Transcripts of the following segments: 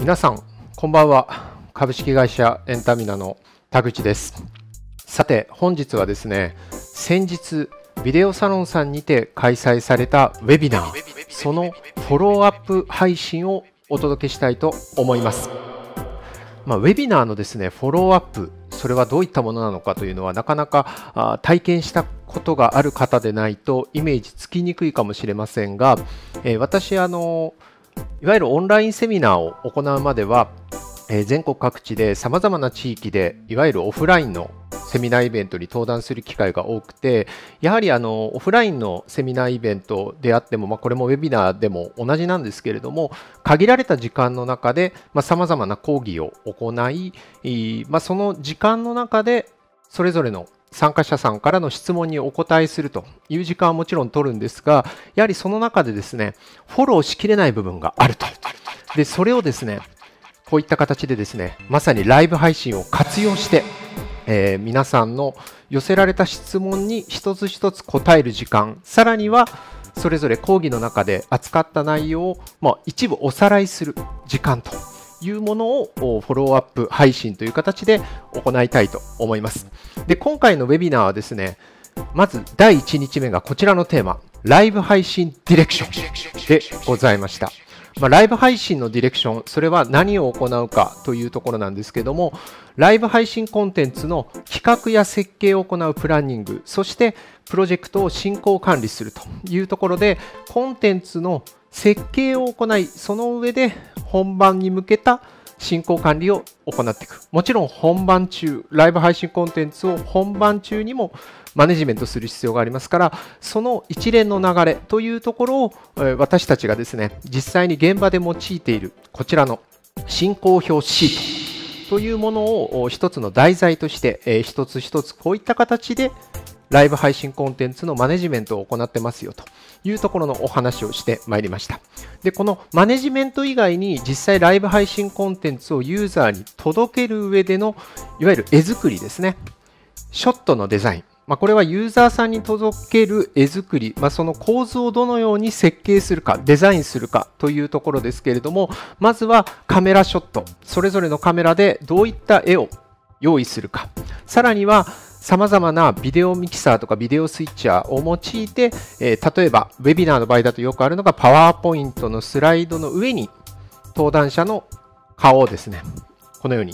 皆さんこんばんは株式会社エンタミナの田口ですさて本日はですね先日ビデオサロンさんにて開催されたウェビナーそのフォローアップ配信をお届けしたいと思います、まあ、ウェビナーのですねフォローアップそれはどういったものなのかというのはなかなか体験したことがある方でないとイメージつきにくいかもしれませんが、えー、私あのーいわゆるオンラインセミナーを行うまでは、えー、全国各地で様々な地域で、いわゆるオフラインのセミナーイベントに登壇する機会が多くて、やはりあのオフラインのセミナーイベントであっても、まあ、これもウェビナーでも同じなんですけれども、限られた時間の中で、さまざ、まな講義を行い、まあ、その時間の中で、それぞれの参加者さんからの質問にお答えするという時間はもちろん取るんですがやはりその中でですねフォローしきれない部分があるとでそれをですねこういった形でですねまさにライブ配信を活用して、えー、皆さんの寄せられた質問に一つ一つ答える時間さらにはそれぞれ講義の中で扱った内容を、まあ、一部おさらいする時間というものをフォローアップ配信という形で行いたいと思います。で、今回のウェビナーはですね、まず第1日目がこちらのテーマ、ライブ配信ディレクションでございました。まあ、ライブ配信のディレクション、それは何を行うかというところなんですけども、ライブ配信コンテンツの企画や設計を行うプランニング、そしてプロジェクトを進行管理するというところで、コンテンツの設計を行い、その上で本番に向けた進行管理を行っていくもちろん本番中ライブ配信コンテンツを本番中にもマネジメントする必要がありますからその一連の流れというところを、私たちがですね実際に現場で用いているこちらの進行表シートというものを一つの題材として、一つ一つこういった形でライブ配信コンテンツのマネジメントを行ってますよというところのお話をしてまいりました。で、このマネジメント以外に実際ライブ配信コンテンツをユーザーに届ける上でのいわゆる絵作りですね。ショットのデザイン。まあ、これはユーザーさんに届ける絵作り、まあ、その構図をどのように設計するか、デザインするかというところですけれども、まずはカメラショット、それぞれのカメラでどういった絵を用意するか、さらにはさまざまなビデオミキサーとかビデオスイッチャーを用いて、え例えばウェビナーの場合だとよくあるのがパワーポイントのスライドの上に登壇者の顔をですねこのように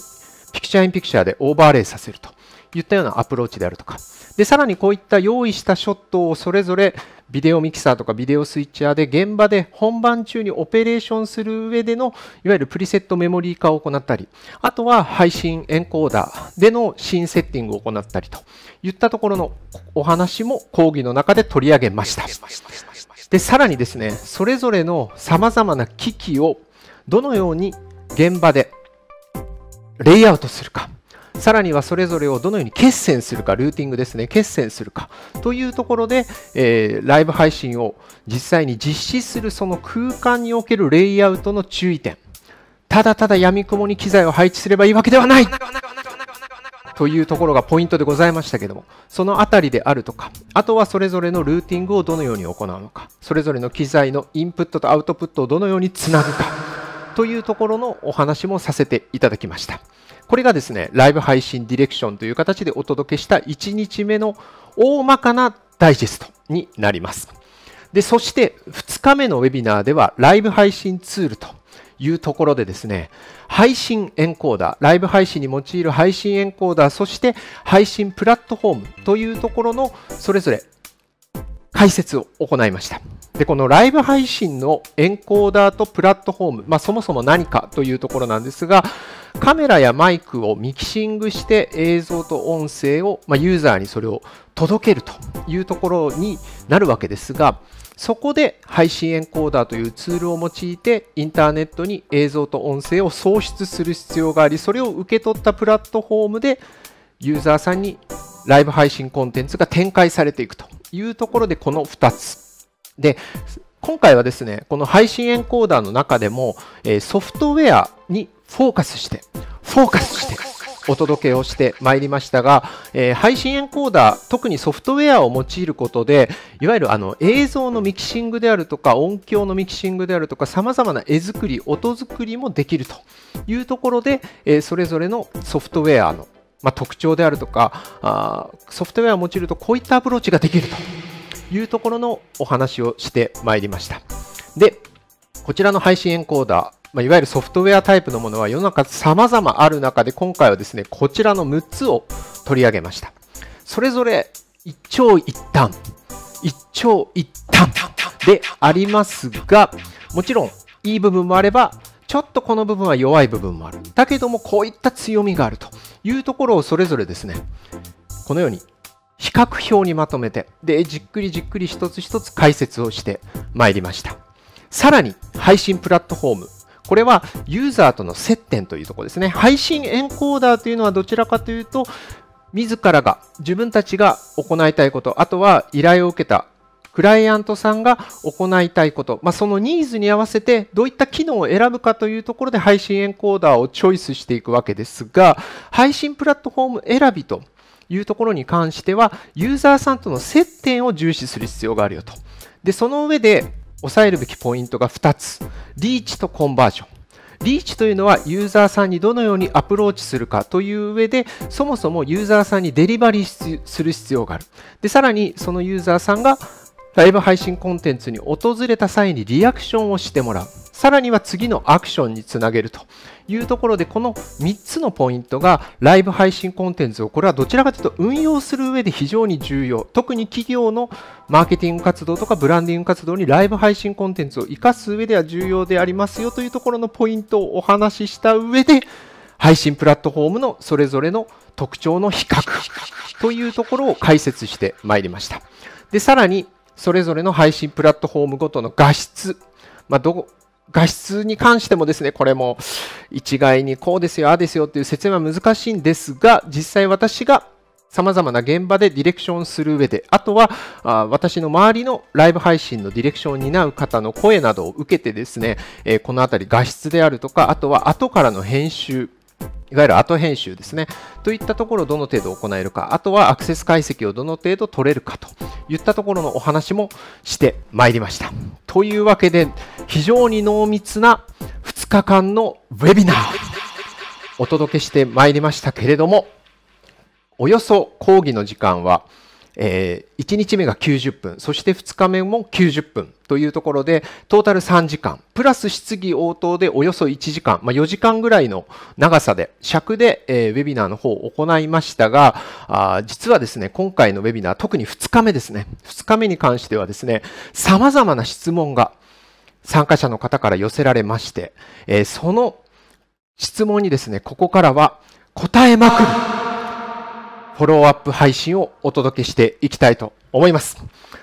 ピクチャーインピクチャーでオーバーレイさせると言ったようなアプローチであるとかでさらにこういった用意したショットをそれぞれビデオミキサーとかビデオスイッチャーで現場で本番中にオペレーションする上でのいわゆるプリセットメモリー化を行ったりあとは配信エンコーダーでのシーンセッティングを行ったりといったところのお話も講義の中で取り上げましたでさらにですねそれぞれのさまざまな機器をどのように現場でレイアウトするかさらにはそれぞれをどのように決戦するか、ルーティングですね、決戦するかというところで、えー、ライブ配信を実際に実施するその空間におけるレイアウトの注意点、ただただやみくもに機材を配置すればいいわけではないというところがポイントでございましたけども、そのあたりであるとか、あとはそれぞれのルーティングをどのように行うのか、それぞれの機材のインプットとアウトプットをどのようにつなぐか、というところのお話もさせていただきました。これがですね、ライブ配信ディレクションという形でお届けした1日目の大まかなダイジェストになります。で、そして2日目のウェビナーでは、ライブ配信ツールというところでですね、配信エンコーダー、ライブ配信に用いる配信エンコーダー、そして配信プラットフォームというところのそれぞれ解説を行いました。で、このライブ配信のエンコーダーとプラットフォーム、まあ、そもそも何かというところなんですが、カメラやマイクをミキシングして映像と音声を、まあ、ユーザーにそれを届けるというところになるわけですがそこで配信エンコーダーというツールを用いてインターネットに映像と音声を送出する必要がありそれを受け取ったプラットフォームでユーザーさんにライブ配信コンテンツが展開されていくというところでこの2つで今回はですねこの配信エンコーダーの中でもソフトウェアフォーカスして、フォーカスしてお届けをしてまいりましたが、えー、配信エンコーダー、特にソフトウェアを用いることで、いわゆるあの映像のミキシングであるとか、音響のミキシングであるとか、さまざまな絵作り、音作りもできるというところで、えー、それぞれのソフトウェアの、まあ、特徴であるとかあ、ソフトウェアを用いるとこういったアプローチができるというところのお話をしてまいりました。で、こちらの配信エンコーダー、まあ、いわゆるソフトウェアタイプのものは世の中様々ある中で今回はですね、こちらの6つを取り上げました。それぞれ一長一短、一長一短でありますが、もちろんいい部分もあれば、ちょっとこの部分は弱い部分もある。だけどもこういった強みがあるというところをそれぞれですね、このように比較表にまとめて、で、じっくりじっくり一つ一つ解説をしてまいりました。さらに配信プラットフォーム、これはユーザーとの接点というところですね。配信エンコーダーというのはどちらかというと、自らが、自分たちが行いたいこと、あとは依頼を受けたクライアントさんが行いたいこと、まあ、そのニーズに合わせてどういった機能を選ぶかというところで配信エンコーダーをチョイスしていくわけですが、配信プラットフォーム選びというところに関しては、ユーザーさんとの接点を重視する必要があるよと。で、その上で、押さえるべきポイントが2つリーチとコンバージョンリーチというのはユーザーさんにどのようにアプローチするかという上でそもそもユーザーさんにデリバリーする必要があるでさらにそのユーザーさんがライブ配信コンテンツに訪れた際にリアクションをしてもらうさらには次のアクションにつなげるというところでこの3つのポイントがライブ配信コンテンツをこれはどちらかというと運用する上で非常に重要特に企業のマーケティング活動とかブランディング活動にライブ配信コンテンツを生かす上では重要でありますよというところのポイントをお話しした上で配信プラットフォームのそれぞれの特徴の比較というところを解説してまいりましたでさらにそれぞれの配信プラットフォームごとの画質まあ、ど画質に関してもですね、これも一概にこうですよ、ああですよっていう説明は難しいんですが、実際私が様々な現場でディレクションする上で、あとはあ私の周りのライブ配信のディレクションを担う方の声などを受けてですね、えー、このあたり画質であるとか、あとは後からの編集、いわゆる後編集ですね。といったところをどの程度行えるか、あとはアクセス解析をどの程度取れるかといったところのお話もしてまいりました。というわけで、非常に濃密な2日間のウェビナーお届けしてまいりましたけれども、およそ講義の時間はえー、1日目が90分、そして2日目も90分というところで、トータル3時間、プラス質疑応答でおよそ1時間、まあ、4時間ぐらいの長さで、尺で、えー、ウェビナーの方を行いましたがあ、実はですね、今回のウェビナー、特に2日目ですね、2日目に関してはですね、様々な質問が参加者の方から寄せられまして、えー、その質問にですね、ここからは答えまくる。フォローアップ配信をお届けしていきたいと思います。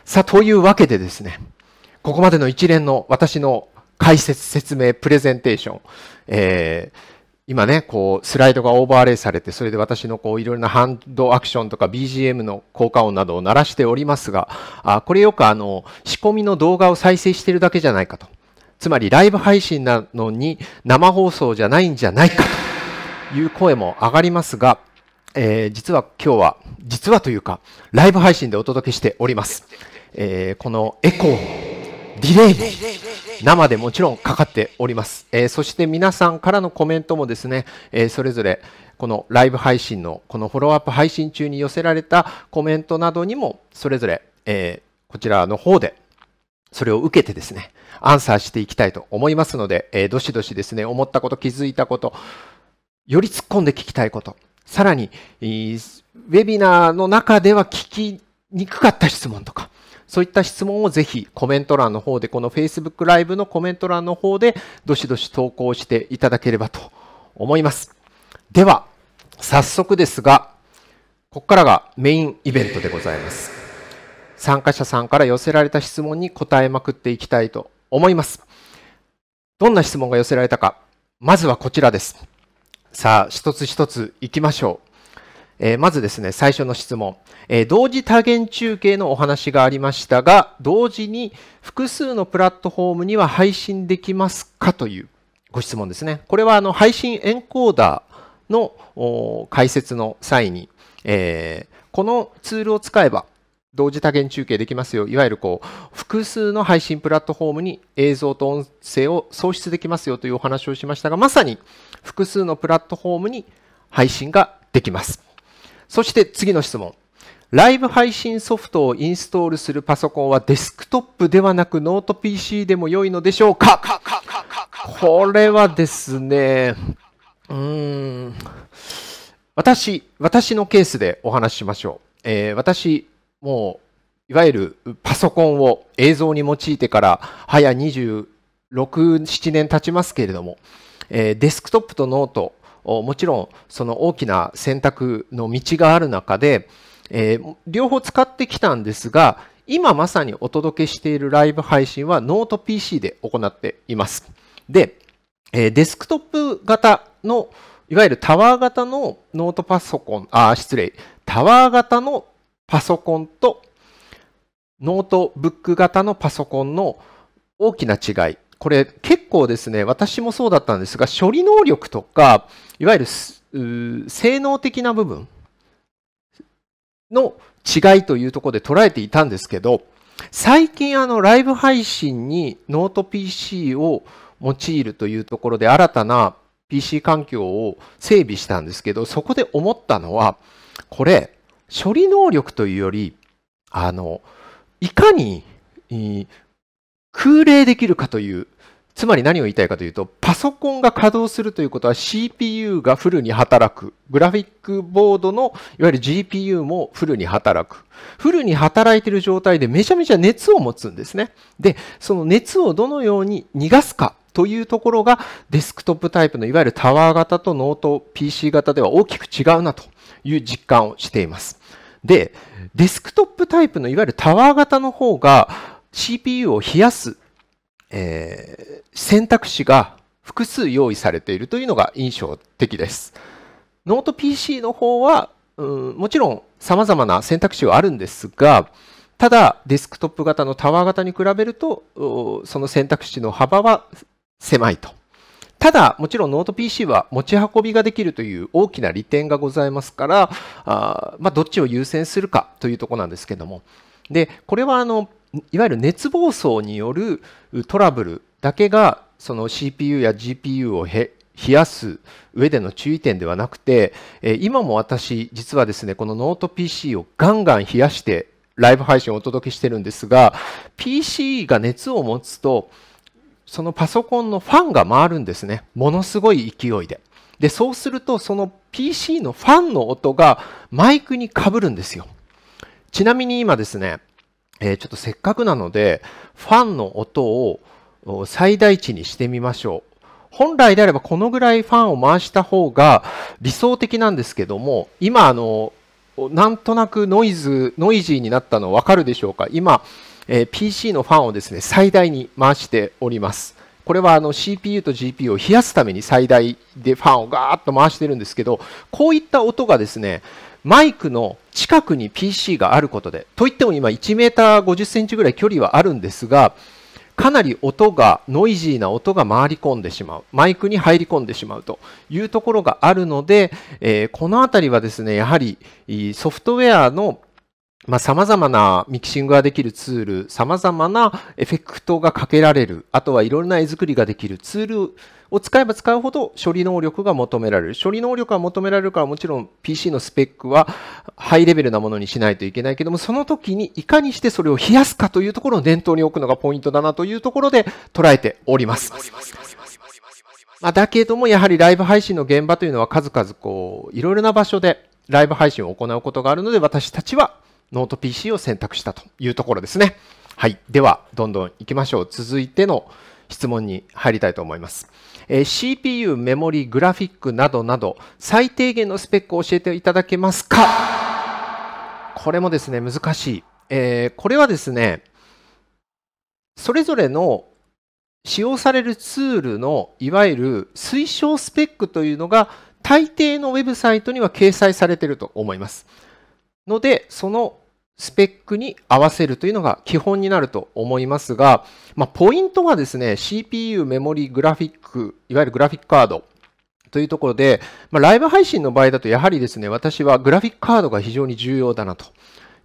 さあ、というわけでですね、ここまでの一連の私の解説、説明、プレゼンテーション、えー、今ね、こう、スライドがオーバーレイされて、それで私のこう、いろいろなハンドアクションとか BGM の効果音などを鳴らしておりますが、あこれよくあの、仕込みの動画を再生してるだけじゃないかと。つまりライブ配信なのに生放送じゃないんじゃないかという声も上がりますが、えー、実は今日は、実はというか、ライブ配信でお届けしております。えー、このエコー、ディレイも生でもちろんかかっております。えー、そして皆さんからのコメントもですね、えそれぞれこのライブ配信の、このフォローアップ配信中に寄せられたコメントなどにも、それぞれ、えこちらの方でそれを受けてですね、アンサーしていきたいと思いますので、えどしどしですね、思ったこと、気づいたこと、より突っ込んで聞きたいこと、さらに、ウェビナーの中では聞きにくかった質問とか、そういった質問をぜひコメント欄の方で、この Facebook ライブのコメント欄の方で、どしどし投稿していただければと思います。では、早速ですが、ここからがメインイベントでございます。参加者さんから寄せられた質問に答えまくっていきたいと思います。どんな質問が寄せられたか、まずはこちらです。さあ、一つ一ついきましょう。えー、まずですね、最初の質問、えー、同時多元中継のお話がありましたが、同時に複数のプラットフォームには配信できますかというご質問ですね。これはあの配信エンコーダーの解説の際に、えー、このツールを使えば同時多元中継できますよ。いわゆるこう、複数の配信プラットフォームに映像と音声を創出できますよというお話をしましたが、まさに複数のプラットフォームに配信ができます。そして次の質問。ライブ配信ソフトをインストールするパソコンはデスクトップではなくノート PC でも良いのでしょうかこれはですね、うーん。私、私のケースでお話ししましょう。えー、私、もういわゆるパソコンを映像に用いてから早26、7年経ちますけれども、えー、デスクトップとノートもちろんその大きな選択の道がある中で、えー、両方使ってきたんですが今まさにお届けしているライブ配信はノート PC で行っています。で、えー、デスクトップ型のいわゆるタワー型のノートパソコン、あ、失礼、タワー型のパソコンとノートブック型のパソコンの大きな違い。これ結構ですね、私もそうだったんですが、処理能力とか、いわゆる性能的な部分の違いというところで捉えていたんですけど、最近あのライブ配信にノート PC を用いるというところで新たな PC 環境を整備したんですけど、そこで思ったのは、これ、処理能力というより、あの、いかに、空冷できるかという、つまり何を言いたいかというと、パソコンが稼働するということは CPU がフルに働く。グラフィックボードのいわゆる GPU もフルに働く。フルに働いている状態でめちゃめちゃ熱を持つんですね。で、その熱をどのように逃がすかというところがデスクトップタイプのいわゆるタワー型とノート PC 型では大きく違うなという実感をしています。で、デスクトップタイプのいわゆるタワー型の方が CPU を冷やす、えー、選択肢が複数用意されているというのが印象的です。ノート PC の方は、うん、もちろん様々な選択肢はあるんですが、ただデスクトップ型のタワー型に比べると、その選択肢の幅は狭いとただ、もちろんノート PC は持ち運びができるという大きな利点がございますから、あまあ、どっちを優先するかというとこなんですけども。で、これはあの、いわゆる熱暴走によるトラブルだけが、その CPU や GPU を冷やす上での注意点ではなくて、え今も私、実はですね、このノート PC をガンガン冷やしてライブ配信をお届けしてるんですが、PC が熱を持つと、そのパソコンのファンが回るんですね。ものすごい勢いで。で、そうすると、その PC のファンの音がマイクにかぶるんですよ。ちなみに今ですね、えー、ちょっとせっかくなので、ファンの音を最大値にしてみましょう。本来であればこのぐらいファンを回した方が理想的なんですけども、今、あの、なんとなくノイズ、ノイジーになったのわかるでしょうか今、え PC のファンをですね最大に回しております。これはあの CPU と GPU を冷やすために最大でファンをガーッと回してるんですけどこういった音がですねマイクの近くに PC があることでといっても今1 m 50センチぐらい距離はあるんですがかなり音がノイジーな音が回り込んでしまうマイクに入り込んでしまうというところがあるので、えー、この辺りはですねやはりソフトウェアのまあ、様々なミキシングができるツール、様々なエフェクトがかけられる、あとはいろんな絵作りができるツールを使えば使うほど処理能力が求められる。処理能力が求められるからもちろん PC のスペックはハイレベルなものにしないといけないけども、その時にいかにしてそれを冷やすかというところを念頭に置くのがポイントだなというところで捉えております。まあ、だけどもやはりライブ配信の現場というのは数々こう、いろいろな場所でライブ配信を行うことがあるので、私たちはノート PC を選択したというところですね。はい。では、どんどん行きましょう。続いての質問に入りたいと思います。えー、CPU、メモリ、グラフィックなどなど、最低限のスペックを教えていただけますかこれもですね、難しい。えー、これはですね、それぞれの使用されるツールのいわゆる推奨スペックというのが大抵のウェブサイトには掲載されていると思います。ので、そのスペックに合わせるというのが基本になると思いますが、まあ、ポイントはですね、CPU、メモリ、グラフィック、いわゆるグラフィックカードというところで、まあ、ライブ配信の場合だとやはりですね、私はグラフィックカードが非常に重要だなと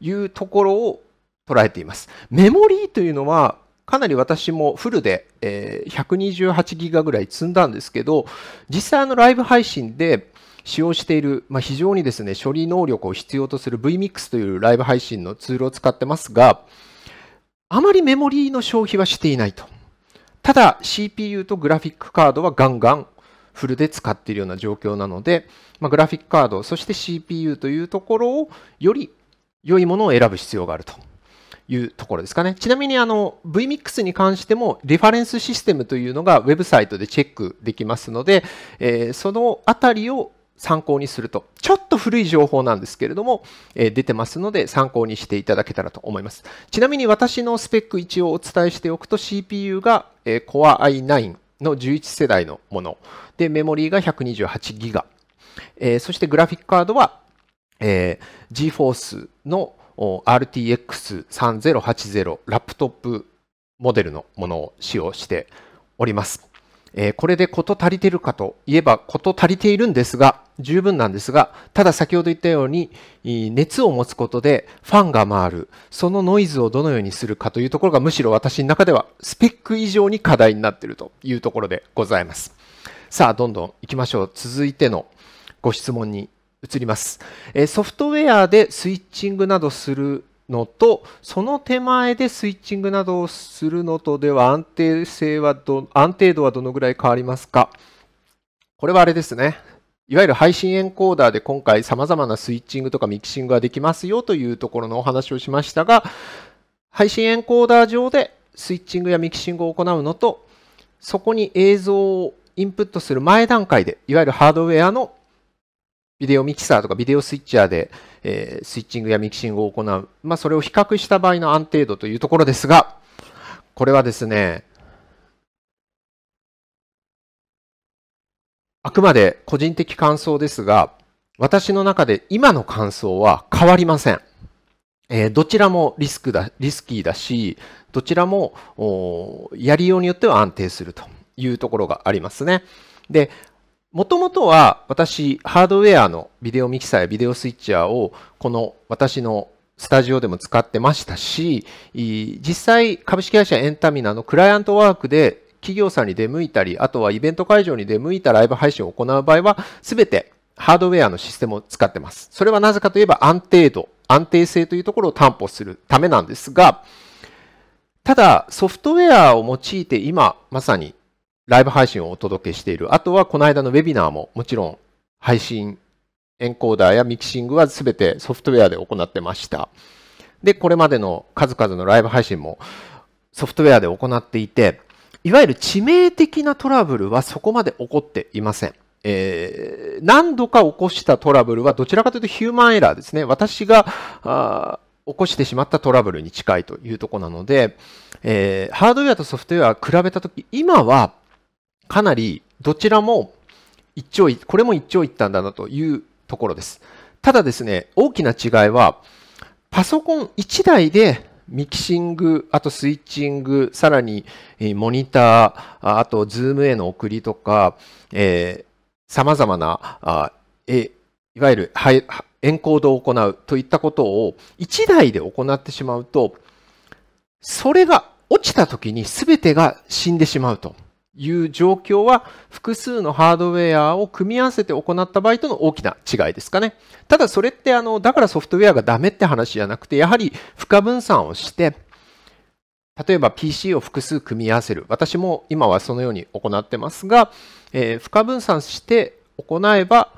いうところを捉えています。メモリーというのは、かなり私もフルで、えー、128ギガぐらい積んだんですけど、実際のライブ配信で使用している、まあ、非常にですね、処理能力を必要とする vMix というライブ配信のツールを使ってますが、あまりメモリーの消費はしていないと。ただ、CPU とグラフィックカードはガンガンフルで使っているような状況なので、まあ、グラフィックカード、そして CPU というところをより良いものを選ぶ必要があるというところですかね。ちなみにあの VMIX に関してもリファレンスシステムというのがウェブサイトでチェックできますので、えー、そのあたりを参考にすると、ちょっと古い情報なんですけれども、え出てますので参考にしていただけたらと思います。ちなみに私のスペック一応お伝えしておくと CPU が、え Core i9 の11世代のもの。で、メモリーが 128GB。えそしてグラフィックカードは、えー、GForce の RTX3080 ラップトップモデルのものを使用しております。えー、これで事足りてるかといえば事足りているんですが、十分なんですが、ただ先ほど言ったように、熱を持つことでファンが回る、そのノイズをどのようにするかというところがむしろ私の中ではスペック以上に課題になっているというところでございます。さあ、どんどん行きましょう。続いてのご質問に移ります。ソフトウェアでスイッチングなどするのと、その手前でスイッチングなどをするのとでは安定性はど、安定度はどのぐらい変わりますかこれはあれですね。いわゆる配信エンコーダーで今回様々なスイッチングとかミキシングができますよというところのお話をしましたが、配信エンコーダー上でスイッチングやミキシングを行うのと、そこに映像をインプットする前段階で、いわゆるハードウェアのビデオミキサーとかビデオスイッチャーで、えー、スイッチングやミキシングを行う。まあ、それを比較した場合の安定度というところですが、これはですね、あくまで個人的感想ですが、私の中で今の感想は変わりません。えー、どちらもリスクだ、リスキーだし、どちらも、やりようによっては安定するというところがありますね。で、もともとは私、ハードウェアのビデオミキサーやビデオスイッチャーを、この私のスタジオでも使ってましたし、実際株式会社エンタミナのクライアントワークで企業さんに出向いたり、あとはイベント会場に出向いたライブ配信を行う場合は、すべてハードウェアのシステムを使ってます。それはなぜかといえば安定度、安定性というところを担保するためなんですが、ただソフトウェアを用いて今まさにライブ配信をお届けしている。あとはこの間のウェビナーももちろん配信エンコーダーやミキシングはすべてソフトウェアで行ってました。で、これまでの数々のライブ配信もソフトウェアで行っていて、いわゆる致命的なトラブルはそこまで起こっていません。えー、何度か起こしたトラブルはどちらかというとヒューマンエラーですね。私が起こしてしまったトラブルに近いというとこなので、えー、ハードウェアとソフトウェアを比べたとき、今はかなりどちらも一長これも一長一短だなというところです。ただですね、大きな違いは、パソコン1台でミキシング、あとスイッチング、さらにモニター、あとズームへの送りとか、えま様々な、あえいわゆるエンコードを行うといったことを1台で行ってしまうと、それが落ちた時に全てが死んでしまうと。いう状況は複数のハードウェアを組み合わせて行った場合との大きな違いですかね。ただそれってあの、だからソフトウェアがダメって話じゃなくて、やはり負荷分散をして、例えば PC を複数組み合わせる。私も今はそのように行ってますが、えー、負荷分散して行えば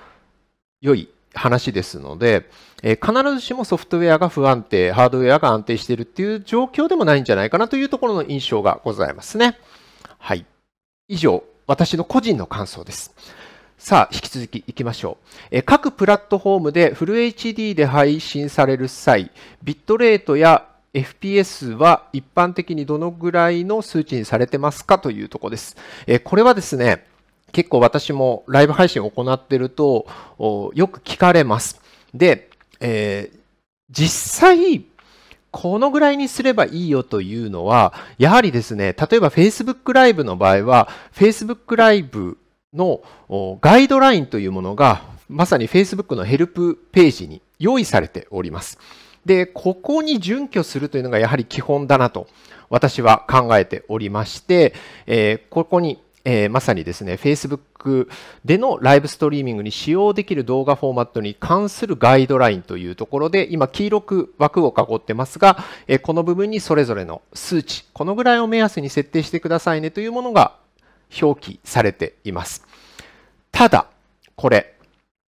良い話ですので、えー、必ずしもソフトウェアが不安定、ハードウェアが安定しているっていう状況でもないんじゃないかなというところの印象がございますね。はい。以上、私の個人の感想です。さあ、引き続きいきましょう。え各プラットフォームでフル HD で配信される際、ビットレートや FPS は一般的にどのぐらいの数値にされてますかというとこです。えこれはですね、結構私もライブ配信を行ってると、よく聞かれます。で、えー、実際、このぐらいにすればいいよというのは、やはりですね、例えば Facebook ライブの場合は、Facebook ライブのガイドラインというものが、まさに Facebook のヘルプページに用意されております。で、ここに準拠するというのがやはり基本だなと私は考えておりまして、えー、ここにえー、まさにですね、Facebook でのライブストリーミングに使用できる動画フォーマットに関するガイドラインというところで、今黄色く枠を囲ってますが、えー、この部分にそれぞれの数値、このぐらいを目安に設定してくださいねというものが表記されています。ただ、これ、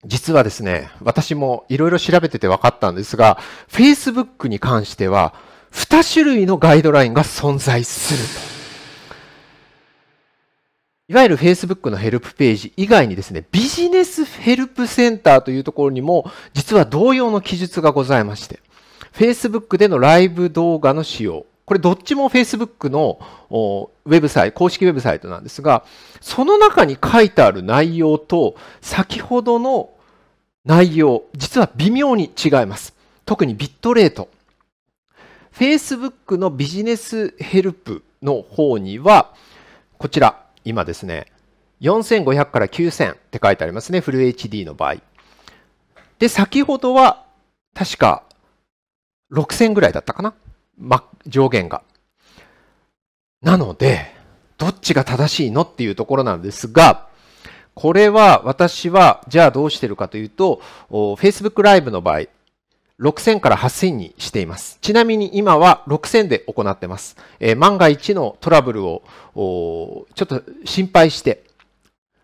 実はですね、私もいろいろ調べてて分かったんですが、Facebook に関しては、2種類のガイドラインが存在すると。いわゆる Facebook のヘルプページ以外にですね、ビジネスヘルプセンターというところにも、実は同様の記述がございまして、Facebook でのライブ動画の使用、これどっちも Facebook のウェブサイト、公式ウェブサイトなんですが、その中に書いてある内容と先ほどの内容、実は微妙に違います。特にビットレート。Facebook のビジネスヘルプの方には、こちら、今ですね、4500から9000って書いてありますね。フル HD の場合。で、先ほどは確か6000ぐらいだったかな。ま、上限が。なので、どっちが正しいのっていうところなんですが、これは私は、じゃあどうしてるかというと、Facebook Live の場合、6000から8000にしています。ちなみに今は6000で行ってます。えー、万が一のトラブルをちょっと心配して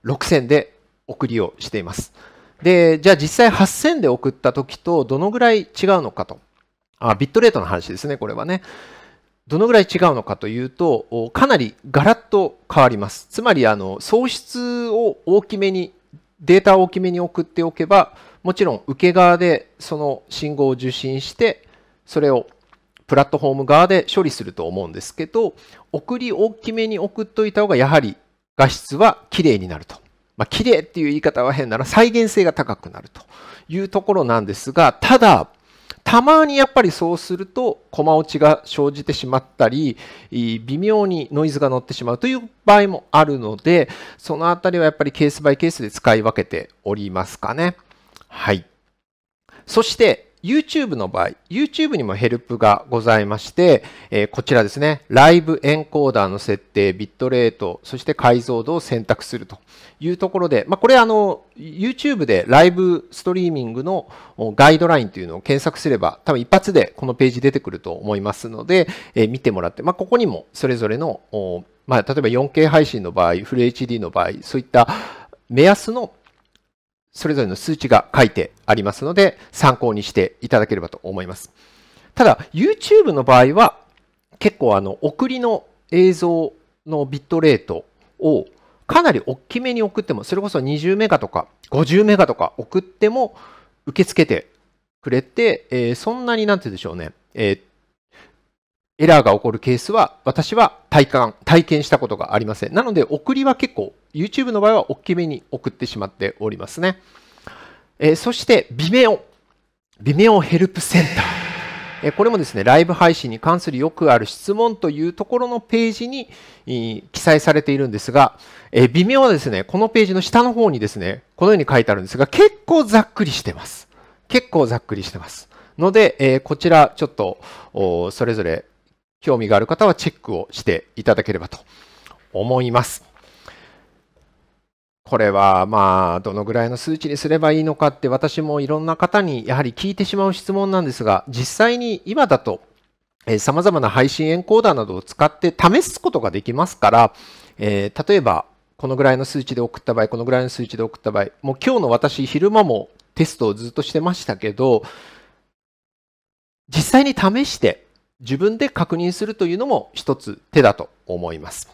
6000で送りをしています。で、じゃあ実際8000で送った時とどのぐらい違うのかと。あ、ビットレートの話ですね、これはね。どのぐらい違うのかというと、かなりガラッと変わります。つまり、あの、喪失を大きめに、データを大きめに送っておけば、もちろん受け側でその信号を受信してそれをプラットフォーム側で処理すると思うんですけど送り大きめに送っといた方がやはり画質は綺麗になると。まあ、綺麗っていう言い方は変なら再現性が高くなるというところなんですがただたまにやっぱりそうすると駒落ちが生じてしまったり微妙にノイズが乗ってしまうという場合もあるのでそのあたりはやっぱりケースバイケースで使い分けておりますかね。はい。そして、YouTube の場合、YouTube にもヘルプがございまして、えー、こちらですね、ライブエンコーダーの設定、ビットレート、そして解像度を選択するというところで、まあ、これあの、YouTube でライブストリーミングのガイドラインというのを検索すれば、多分一発でこのページ出てくると思いますので、えー、見てもらって、まあ、ここにもそれぞれの、まあ、例えば 4K 配信の場合、フル HD の場合、そういった目安のそれぞれの数値が書いてありますので、参考にしていただければと思います。ただ、YouTube の場合は、結構あの、送りの映像のビットレートをかなり大きめに送っても、それこそ20メガとか50メガとか送っても受け付けてくれて、えー、そんなになんて言うでしょうね、えー、エラーが起こるケースは私は体感、体験したことがありません。なので送りは結構 YouTube の場合は大きめに送ってしまっておりますね。えー、そして微妙。微妙ヘルプセンター。えー、これもですね、ライブ配信に関するよくある質問というところのページに、えー、記載されているんですが、えー、v はですね、このページの下の方にですね、このように書いてあるんですが、結構ざっくりしてます。結構ざっくりしてます。ので、えこちらちょっとそれぞれ興味がある方はチェックをしていただければと思います。これはまあどのぐらいの数値にすればいいのかって私もいろんな方にやはり聞いてしまう質問なんですが実際に今だとさまざまな配信エンコーダーなどを使って試すことができますから、えー、例えばこのぐらいの数値で送った場合このぐらいの数値で送った場合もう今日の私昼間もテストをずっとしてましたけど実際に試して自分で確認するというのも一つ手だと思います。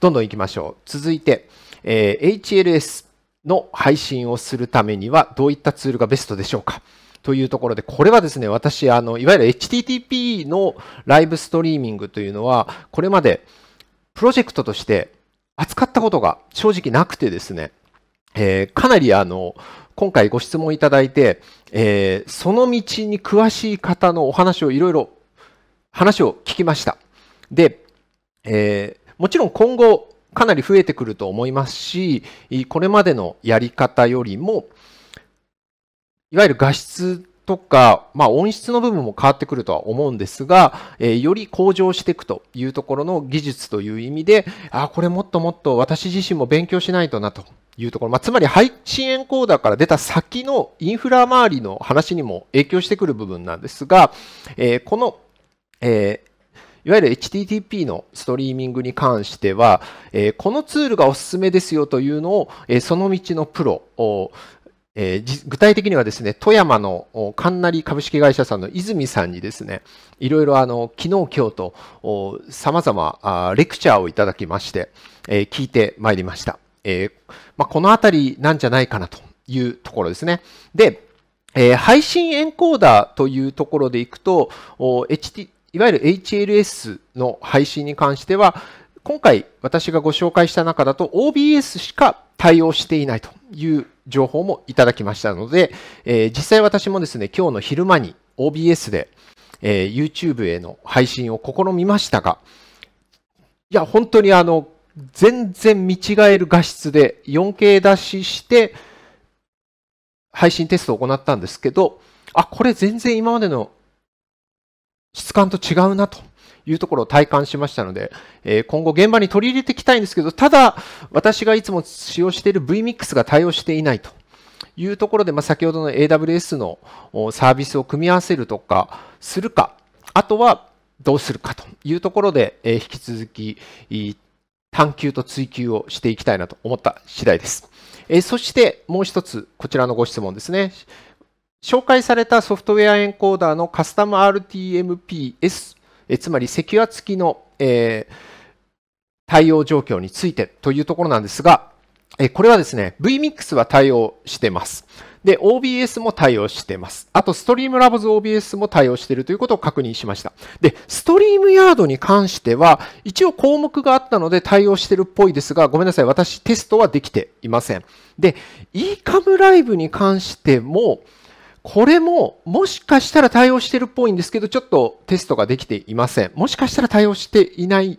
どんどん行きましょう。続いて、えー、HLS の配信をするためにはどういったツールがベストでしょうかというところで、これはですね、私、あの、いわゆる HTTP のライブストリーミングというのは、これまでプロジェクトとして扱ったことが正直なくてですね、えー、かなりあの、今回ご質問いただいて、えー、その道に詳しい方のお話をいろいろ話を聞きました。で、えー、もちろん今後かなり増えてくると思いますし、これまでのやり方よりも、いわゆる画質とか、まあ、音質の部分も変わってくるとは思うんですが、えー、より向上していくというところの技術という意味で、あ、これもっともっと私自身も勉強しないとなというところ、まあ、つまり配置エンコーダーから出た先のインフラ周りの話にも影響してくる部分なんですが、えー、このえーいわゆる HTTP のストリーミングに関しては、えー、このツールがおすすめですよというのを、えー、その道のプロを、えー、具体的にはですね、富山のカンナリ株式会社さんの泉さんにですね、いろいろあの、昨日今日と様々レクチャーをいただきまして、え聞いてまいりました。えまあ、このあたりなんじゃないかなというところですね。で、え配信エンコーダーというところでいくと、HT いわゆる HLS の配信に関しては、今回私がご紹介した中だと OBS しか対応していないという情報もいただきましたので、えー、実際私もですね、今日の昼間に OBS で、えー、YouTube への配信を試みましたが、いや、本当にあの、全然見違える画質で 4K 出しして、配信テストを行ったんですけど、あ、これ全然今までの質感と違うなというところを体感しましたので、え今後現場に取り入れていきたいんですけど、ただ、私がいつも使用している vMix が対応していないというところで、ま先ほどの AWS のサービスを組み合わせるとかするか、あとはどうするかというところで、え引き続き探求と追求をしていきたいなと思った次第です。えそしてもう一つ、こちらのご質問ですね。紹介されたソフトウェアエンコーダーのカスタム RTMPS、えつまりセキュア付きの、えー、対応状況についてというところなんですが、えこれはですね、vMix は対応してます。で、OBS も対応してます。あと、ストリームラボズ OBS も対応しているということを確認しました。で、ストリームヤードに関しては、一応項目があったので対応してるっぽいですが、ごめんなさい。私、テストはできていません。で、eCam ライブに関しても、これももしかしたら対応してるっぽいんですけど、ちょっとテストができていません。もしかしたら対応していない。い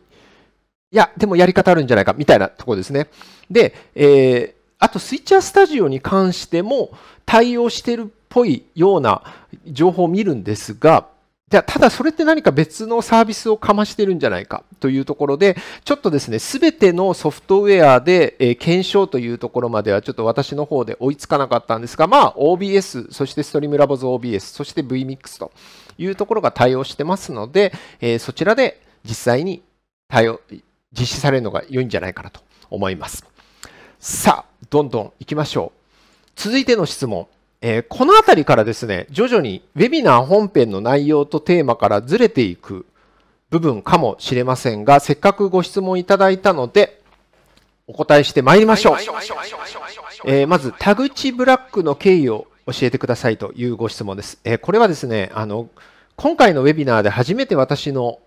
や、でもやり方あるんじゃないか、みたいなとこですね。で、えー、あとスイッチャースタジオに関しても対応してるっぽいような情報を見るんですが、じゃあ、ただそれって何か別のサービスをかましてるんじゃないかというところで、ちょっとですね、すべてのソフトウェアで、え検証というところまではちょっと私の方で追いつかなかったんですが、まあ OBS、そしてストリームラボ s OBS、そして VMix というところが対応してますので、えそちらで実際に対応、実施されるのが良いんじゃないかなと思います。さあ、どんどん行きましょう。続いての質問。えー、この辺りからですね、徐々にウェビナー本編の内容とテーマからずれていく部分かもしれませんが、せっかくご質問いただいたので、お答えしてまいりましょう。えー、まず、田口ブラックの経緯を教えてくださいというご質問です。えー、これはですね、あの、今回のウェビナーで初めて私の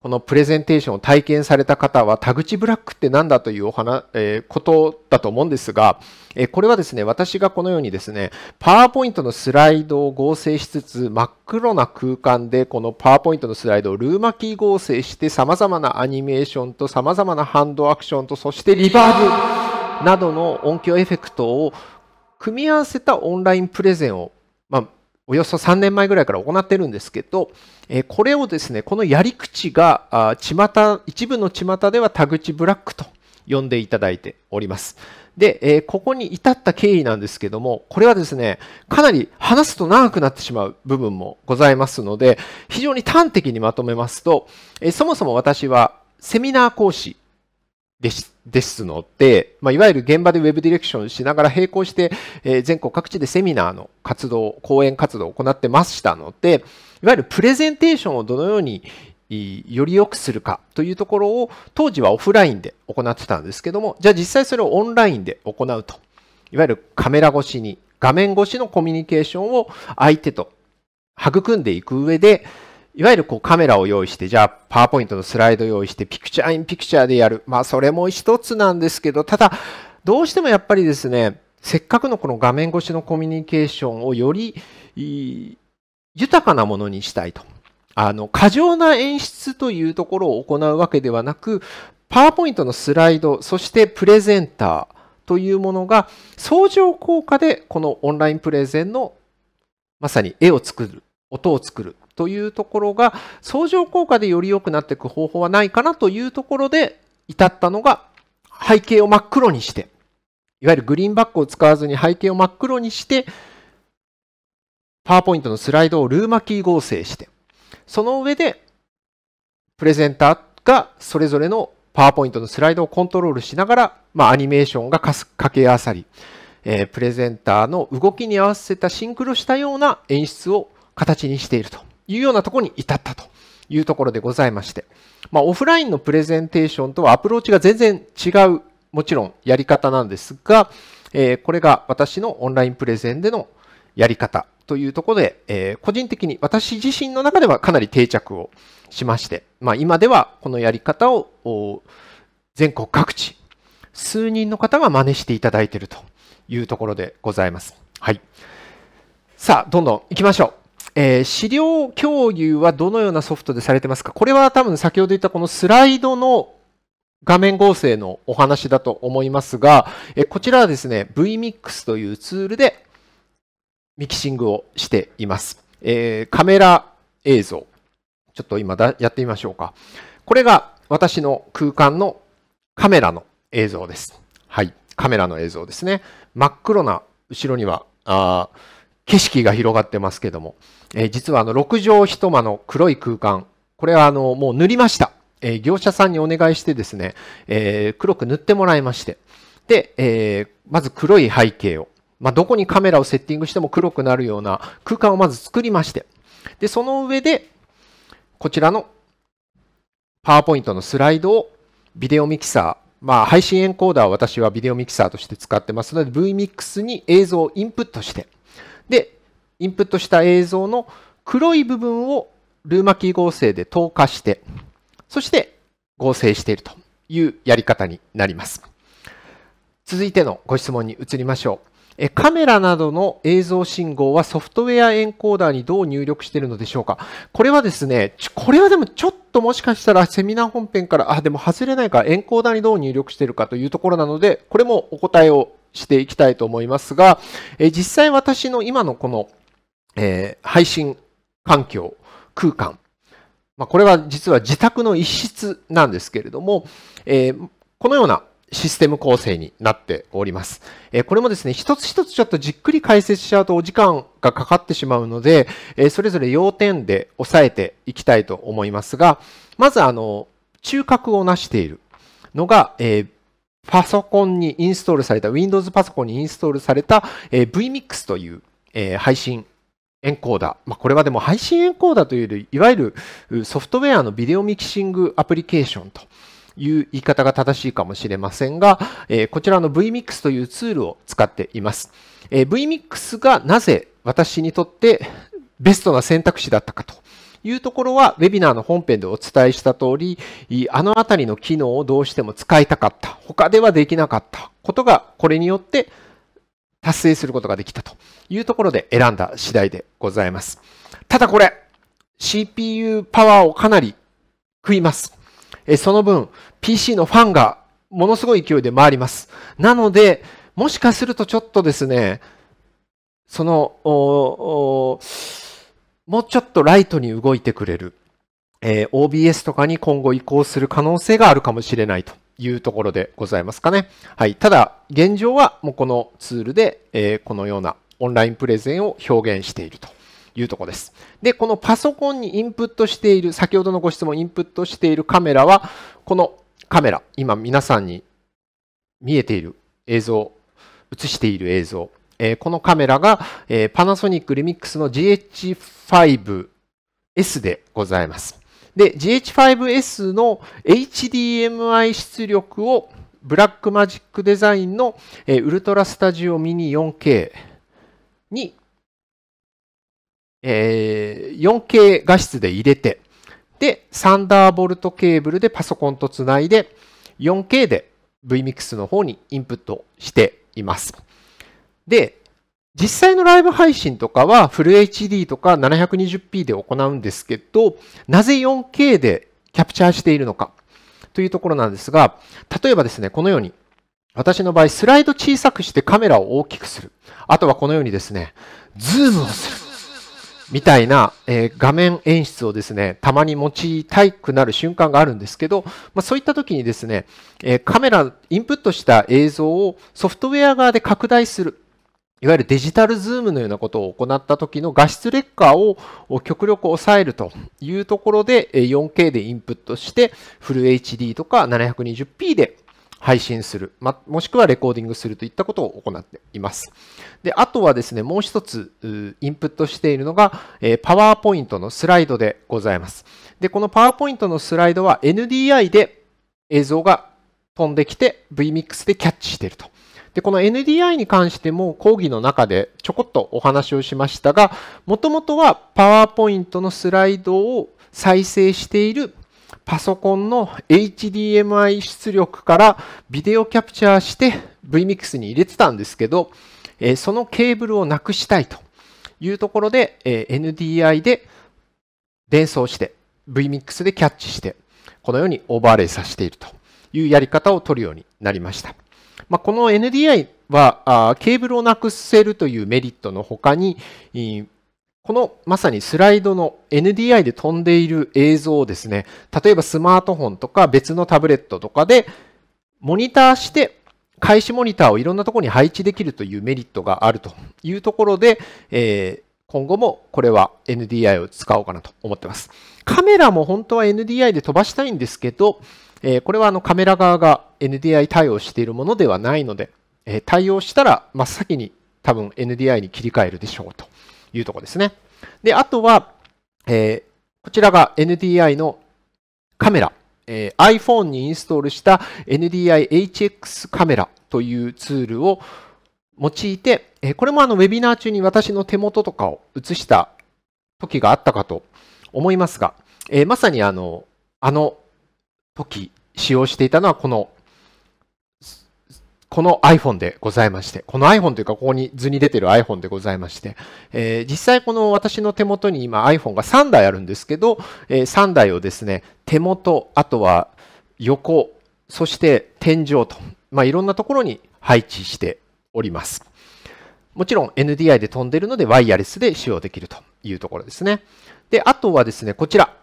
このプレゼンテーションを体験された方は、田口ブラックって何だというお話、えー、ことだと思うんですが、えー、これはですね、私がこのようにですね、パワーポイントのスライドを合成しつつ、真っ黒な空間でこのパワーポイントのスライドをルーマキー合成して、様々なアニメーションと様々なハンドアクションと、そしてリバーブなどの音響エフェクトを組み合わせたオンラインプレゼンをおよそ3年前ぐらいから行ってるんですけど、えこれをですね、このやり口が、あ巷一部の巷では田口ブラックと呼んでいただいております。で、えここに至った経緯なんですけども、これはですね、かなり話すと長くなってしまう部分もございますので、非常に端的にまとめますと、えそもそも私はセミナー講師ですですので、まあ、いわゆる現場でウェブディレクションしながら並行して、えー、全国各地でセミナーの活動、講演活動を行ってましたので、いわゆるプレゼンテーションをどのようにより良くするかというところを当時はオフラインで行ってたんですけども、じゃあ実際それをオンラインで行うと。いわゆるカメラ越しに、画面越しのコミュニケーションを相手と育んでいく上で、いわゆるこうカメラを用意して、じゃあパワーポイントのスライド用意して、ピクチャーインピクチャーでやる。まあそれも一つなんですけど、ただどうしてもやっぱりですね、せっかくのこの画面越しのコミュニケーションをより豊かなものにしたいと。あの、過剰な演出というところを行うわけではなく、パワーポイントのスライド、そしてプレゼンターというものが相乗効果でこのオンラインプレゼンのまさに絵を作る、音を作るというところが相乗効果でより良くなっていく方法はないかなというところで至ったのが背景を真っ黒にしていわゆるグリーンバックを使わずに背景を真っ黒にしてパワーポイントのスライドをルーマキー合成してその上でプレゼンターがそれぞれのパワーポイントのスライドをコントロールしながら、まあ、アニメーションがか掛け合わさり、えー、プレゼンターの動きに合わせたシンクロしたような演出を形にしているというようなところに至ったというところでございまして、まあ、オフラインのプレゼンテーションとはアプローチが全然違う、もちろんやり方なんですが、えー、これが私のオンラインプレゼンでのやり方というところで、えー、個人的に私自身の中ではかなり定着をしまして、まあ、今ではこのやり方を全国各地数人の方が真似していただいているというところでございます。はい。さあ、どんどん行きましょう。えー、資料共有はどのようなソフトでされてますかこれは多分先ほど言ったこのスライドの画面合成のお話だと思いますが、えこちらはですね、vmix というツールでミキシングをしています。えー、カメラ映像。ちょっと今だやってみましょうか。これが私の空間のカメラの映像です。はい。カメラの映像ですね。真っ黒な後ろには、あ景色が広がってますけども、えー、実はあの6畳一間の黒い空間、これはあのもう塗りました。えー、業者さんにお願いしてですね、えー、黒く塗ってもらいまして、で、えー、まず黒い背景を、まあ、どこにカメラをセッティングしても黒くなるような空間をまず作りまして、で、その上で、こちらのパワーポイントのスライドをビデオミキサー、まあ、配信エンコーダーを私はビデオミキサーとして使ってますので、VMIX に映像をインプットして、で、インプットした映像の黒い部分をルーマキー合成で透過して、そして合成しているというやり方になります。続いてのご質問に移りましょう。カメラなどの映像信号はソフトウェアエンコーダーにどう入力しているのでしょうかこれはですね、これはでもちょっともしかしたらセミナー本編から、あ、でも外れないからエンコーダーにどう入力しているかというところなので、これもお答えをしていきたいと思いますが、え実際私の今のこの、えー、配信環境、空間、まあ、これは実は自宅の一室なんですけれども、えー、このようなシステム構成になっております。えー、これもですね、一つ一つちょっとじっくり解説しちゃうとお時間がかかってしまうので、えそれぞれ要点で押さえていきたいと思いますが、まずあの、中核をなしているのが、えーパソコンにインストールされた、Windows パソコンにインストールされた、えー、VMix という、えー、配信エンコーダー。まあ、これはでも配信エンコーダーというより、いわゆるソフトウェアのビデオミキシングアプリケーションという言い方が正しいかもしれませんが、えー、こちらの VMix というツールを使っています。えー、VMix がなぜ私にとってベストな選択肢だったかというところは、ウェビナーの本編でお伝えした通り、あのあたりの機能をどうしても使いたかった。他ではできなかったことが、これによって達成することができたというところで選んだ次第でございます。ただこれ、CPU パワーをかなり食います。その分、PC のファンがものすごい勢いで回ります。なので、もしかするとちょっとですね、その、もうちょっとライトに動いてくれる、えー、OBS とかに今後移行する可能性があるかもしれないというところでございますかね。はい。ただ、現状はもうこのツールで、えー、このようなオンラインプレゼンを表現しているというとこです。で、このパソコンにインプットしている、先ほどのご質問インプットしているカメラは、このカメラ、今皆さんに見えている映像、映している映像、えー、このカメラが、えー、パナソニックリミックスの GH5S でございます。で、GH5S の HDMI 出力をブラックマジックデザインの、えー、ウルトラスタジオミニ 4K に、えー、4K 画質で入れて、で、サンダーボルトケーブルでパソコンとつないで、4K で VMIX の方にインプットしています。で、実際のライブ配信とかはフル HD とか 720p で行うんですけど、なぜ 4K でキャプチャーしているのかというところなんですが、例えばですね、このように、私の場合、スライド小さくしてカメラを大きくする。あとはこのようにですね、ズームをする。みたいな、えー、画面演出をですね、たまに用いたくなる瞬間があるんですけど、まあ、そういった時にですね、えー、カメラ、インプットした映像をソフトウェア側で拡大する。いわゆるデジタルズームのようなことを行った時の画質劣化を極力抑えるというところで 4K でインプットしてフル HD とか 720p で配信する、ま、もしくはレコーディングするといったことを行っています。で、あとはですね、もう一つインプットしているのが、えー、パワーポイントのスライドでございます。で、このパワーポイントのスライドは NDI で映像が飛んできて VMIX でキャッチしているとで、この NDI に関しても講義の中でちょこっとお話をしましたが、もともとはパワーポイントのスライドを再生しているパソコンの HDMI 出力からビデオキャプチャーして VMIX に入れてたんですけど、えそのケーブルをなくしたいというところで、え NDI で伝送して VMIX でキャッチしてこのようにオーバーレイさせているというやり方を取るようになりました。まあ、この NDI はあケーブルをなくせるというメリットの他に、このまさにスライドの NDI で飛んでいる映像をですね、例えばスマートフォンとか別のタブレットとかでモニターして開始モニターをいろんなところに配置できるというメリットがあるというところで、えー、今後もこれは NDI を使おうかなと思ってます。カメラも本当は NDI で飛ばしたいんですけど、えー、これはあのカメラ側が NDI 対応しているものではないので、えー、対応したら真っ先に多分 NDI に切り替えるでしょうというところですね。で、あとは、えー、こちらが NDI のカメラ、え iPhone にインストールした NDI HX カメラというツールを用いて、えこれもあのウェビナー中に私の手元とかを映した時があったかと思いますが、えまさにあの、あの時使用していたのはこのこの iPhone でございまして、この iPhone というか、ここに図に出てる iPhone でございまして、えー、実際この私の手元に今 iPhone が3台あるんですけど、えー、3台をですね、手元、あとは横、そして天井と、まあ、いろんなところに配置しております。もちろん NDI で飛んでいるので、ワイヤレスで使用できるというところですね。で、あとはですね、こちら。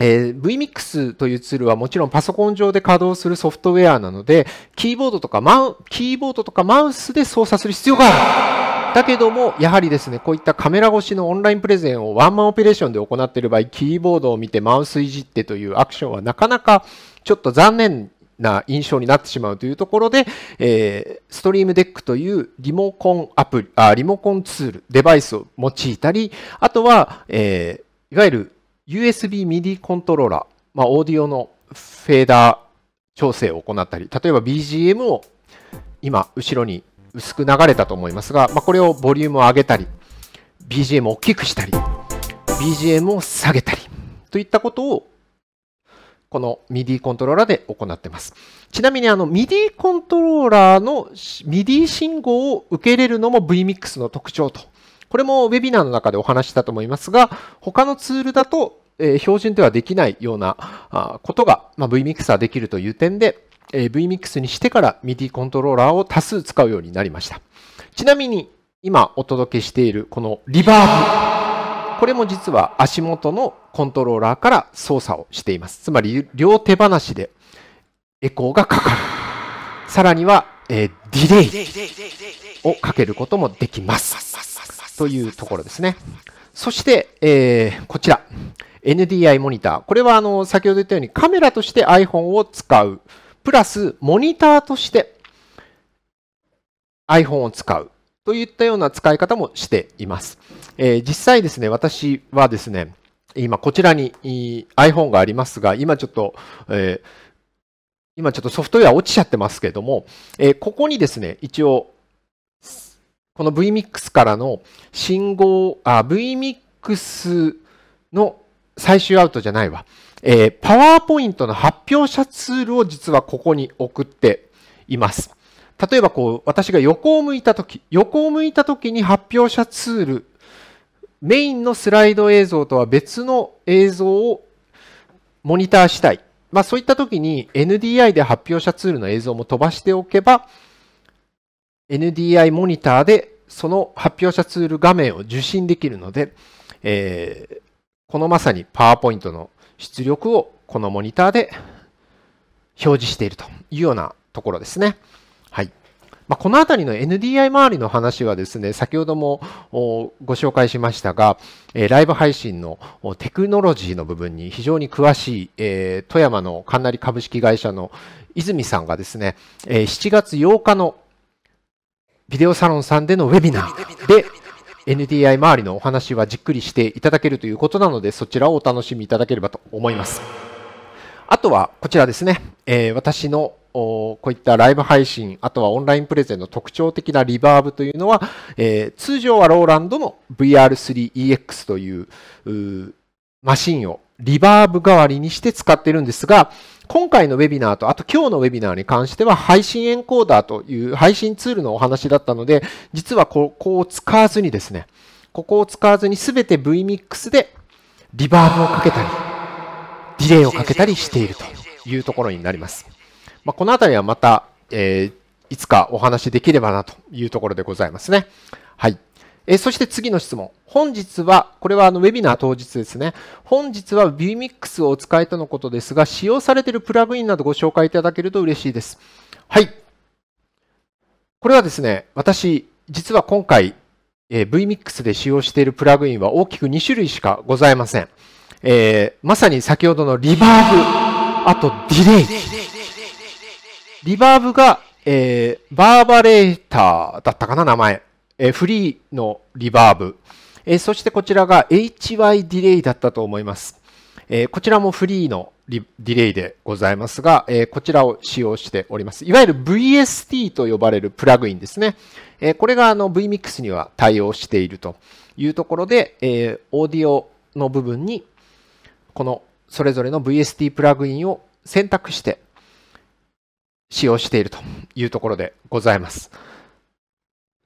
えー、vmix というツールはもちろんパソコン上で稼働するソフトウェアなので、キーボードとかマウ、キーボードとかマウスで操作する必要がある。だけども、やはりですね、こういったカメラ越しのオンラインプレゼンをワンマンオペレーションで行っている場合、キーボードを見てマウスいじってというアクションはなかなかちょっと残念な印象になってしまうというところで、えー、ストリームデックというリモコンアプリ、あ、リモコンツール、デバイスを用いたり、あとは、えー、いわゆる USB MIDI コントローラー、まあ、オーディオのフェーダー調整を行ったり、例えば BGM を今、後ろに薄く流れたと思いますが、まあ、これをボリュームを上げたり、BGM を大きくしたり、BGM を下げたり、といったことをこの MIDI コントローラーで行ってます。ちなみにあの MIDI コントローラーの MIDI 信号を受け入れるのも VMIX の特徴とこれもウェビナーの中でお話したと思いますが、他のツールだと、え標準ではできないようなあことが、ま vMixer できるという点で、え vMix にしてから MIDI コントローラーを多数使うようになりました。ちなみに今お届けしているこのリバーブ。これも実は足元のコントローラーから操作をしています。つまり両手放しでエコーがかかる。さらには、えディレイをかけることもできます。というところですね。そして、えー、こちら。NDI モニター。これはあの、先ほど言ったようにカメラとして iPhone を使う。プラス、モニターとして iPhone を使う。といったような使い方もしています。えー、実際ですね、私はですね、今こちらに iPhone がありますが、今ちょっと、えー、今ちょっとソフトウェア落ちちゃってますけども、えー、ここにですね、一応この vmix からの信号、あ、vmix の最終アウトじゃないわ。えー、パワーポイントの発表者ツールを実はここに送っています。例えばこう、私が横を向いたとき、横を向いたときに発表者ツール、メインのスライド映像とは別の映像をモニターしたい。まあそういったときに NDI で発表者ツールの映像も飛ばしておけば、NDI モニターでその発表者ツール画面を受信できるので、えー、このまさに PowerPoint の出力をこのモニターで表示しているというようなところですね。はい。まあ、このあたりの NDI 周りの話はですね、先ほどもご紹介しましたが、ライブ配信のテクノロジーの部分に非常に詳しい、富山のかなり株式会社の泉さんがですね、7月8日のビデオサロンさんでのウェビナーで NDI 周りのお話はじっくりしていただけるということなのでそちらをお楽しみいただければと思いますあとはこちらですね、えー、私のこういったライブ配信、あとはオンラインプレゼンの特徴的なリバーブというのは、えー、通常はローランドの VR3EX というマシンをリバーブ代わりにして使ってるんですが、今回のウェビナーと、あと今日のウェビナーに関しては、配信エンコーダーという配信ツールのお話だったので、実はここを使わずにですね、ここを使わずにすべて VMIX でリバーブをかけたり、ディレイをかけたりしているというところになります。まあ、このあたりはまた、えー、いつかお話できればなというところでございますね。はい。えそして次の質問。本日は、これはあのウェビナー当日ですね。本日は VMIX をお使いとのことですが、使用されているプラグインなどご紹介いただけると嬉しいです。はい。これはですね、私、実は今回、え VMIX で使用しているプラグインは大きく2種類しかございません。えー、まさに先ほどのリバーブ、あとディレイ。リバーブが、えー、バーバレーターだったかな、名前。えフリーのリバーブ、えそしてこちらが HY ディレイだったと思います。えこちらもフリーのディレイでございますが、えこちらを使用しております。いわゆる VST と呼ばれるプラグインですね。えこれがあの VMIX には対応しているというところで、えオーディオの部分にこのそれぞれの VST プラグインを選択して使用しているというところでございます。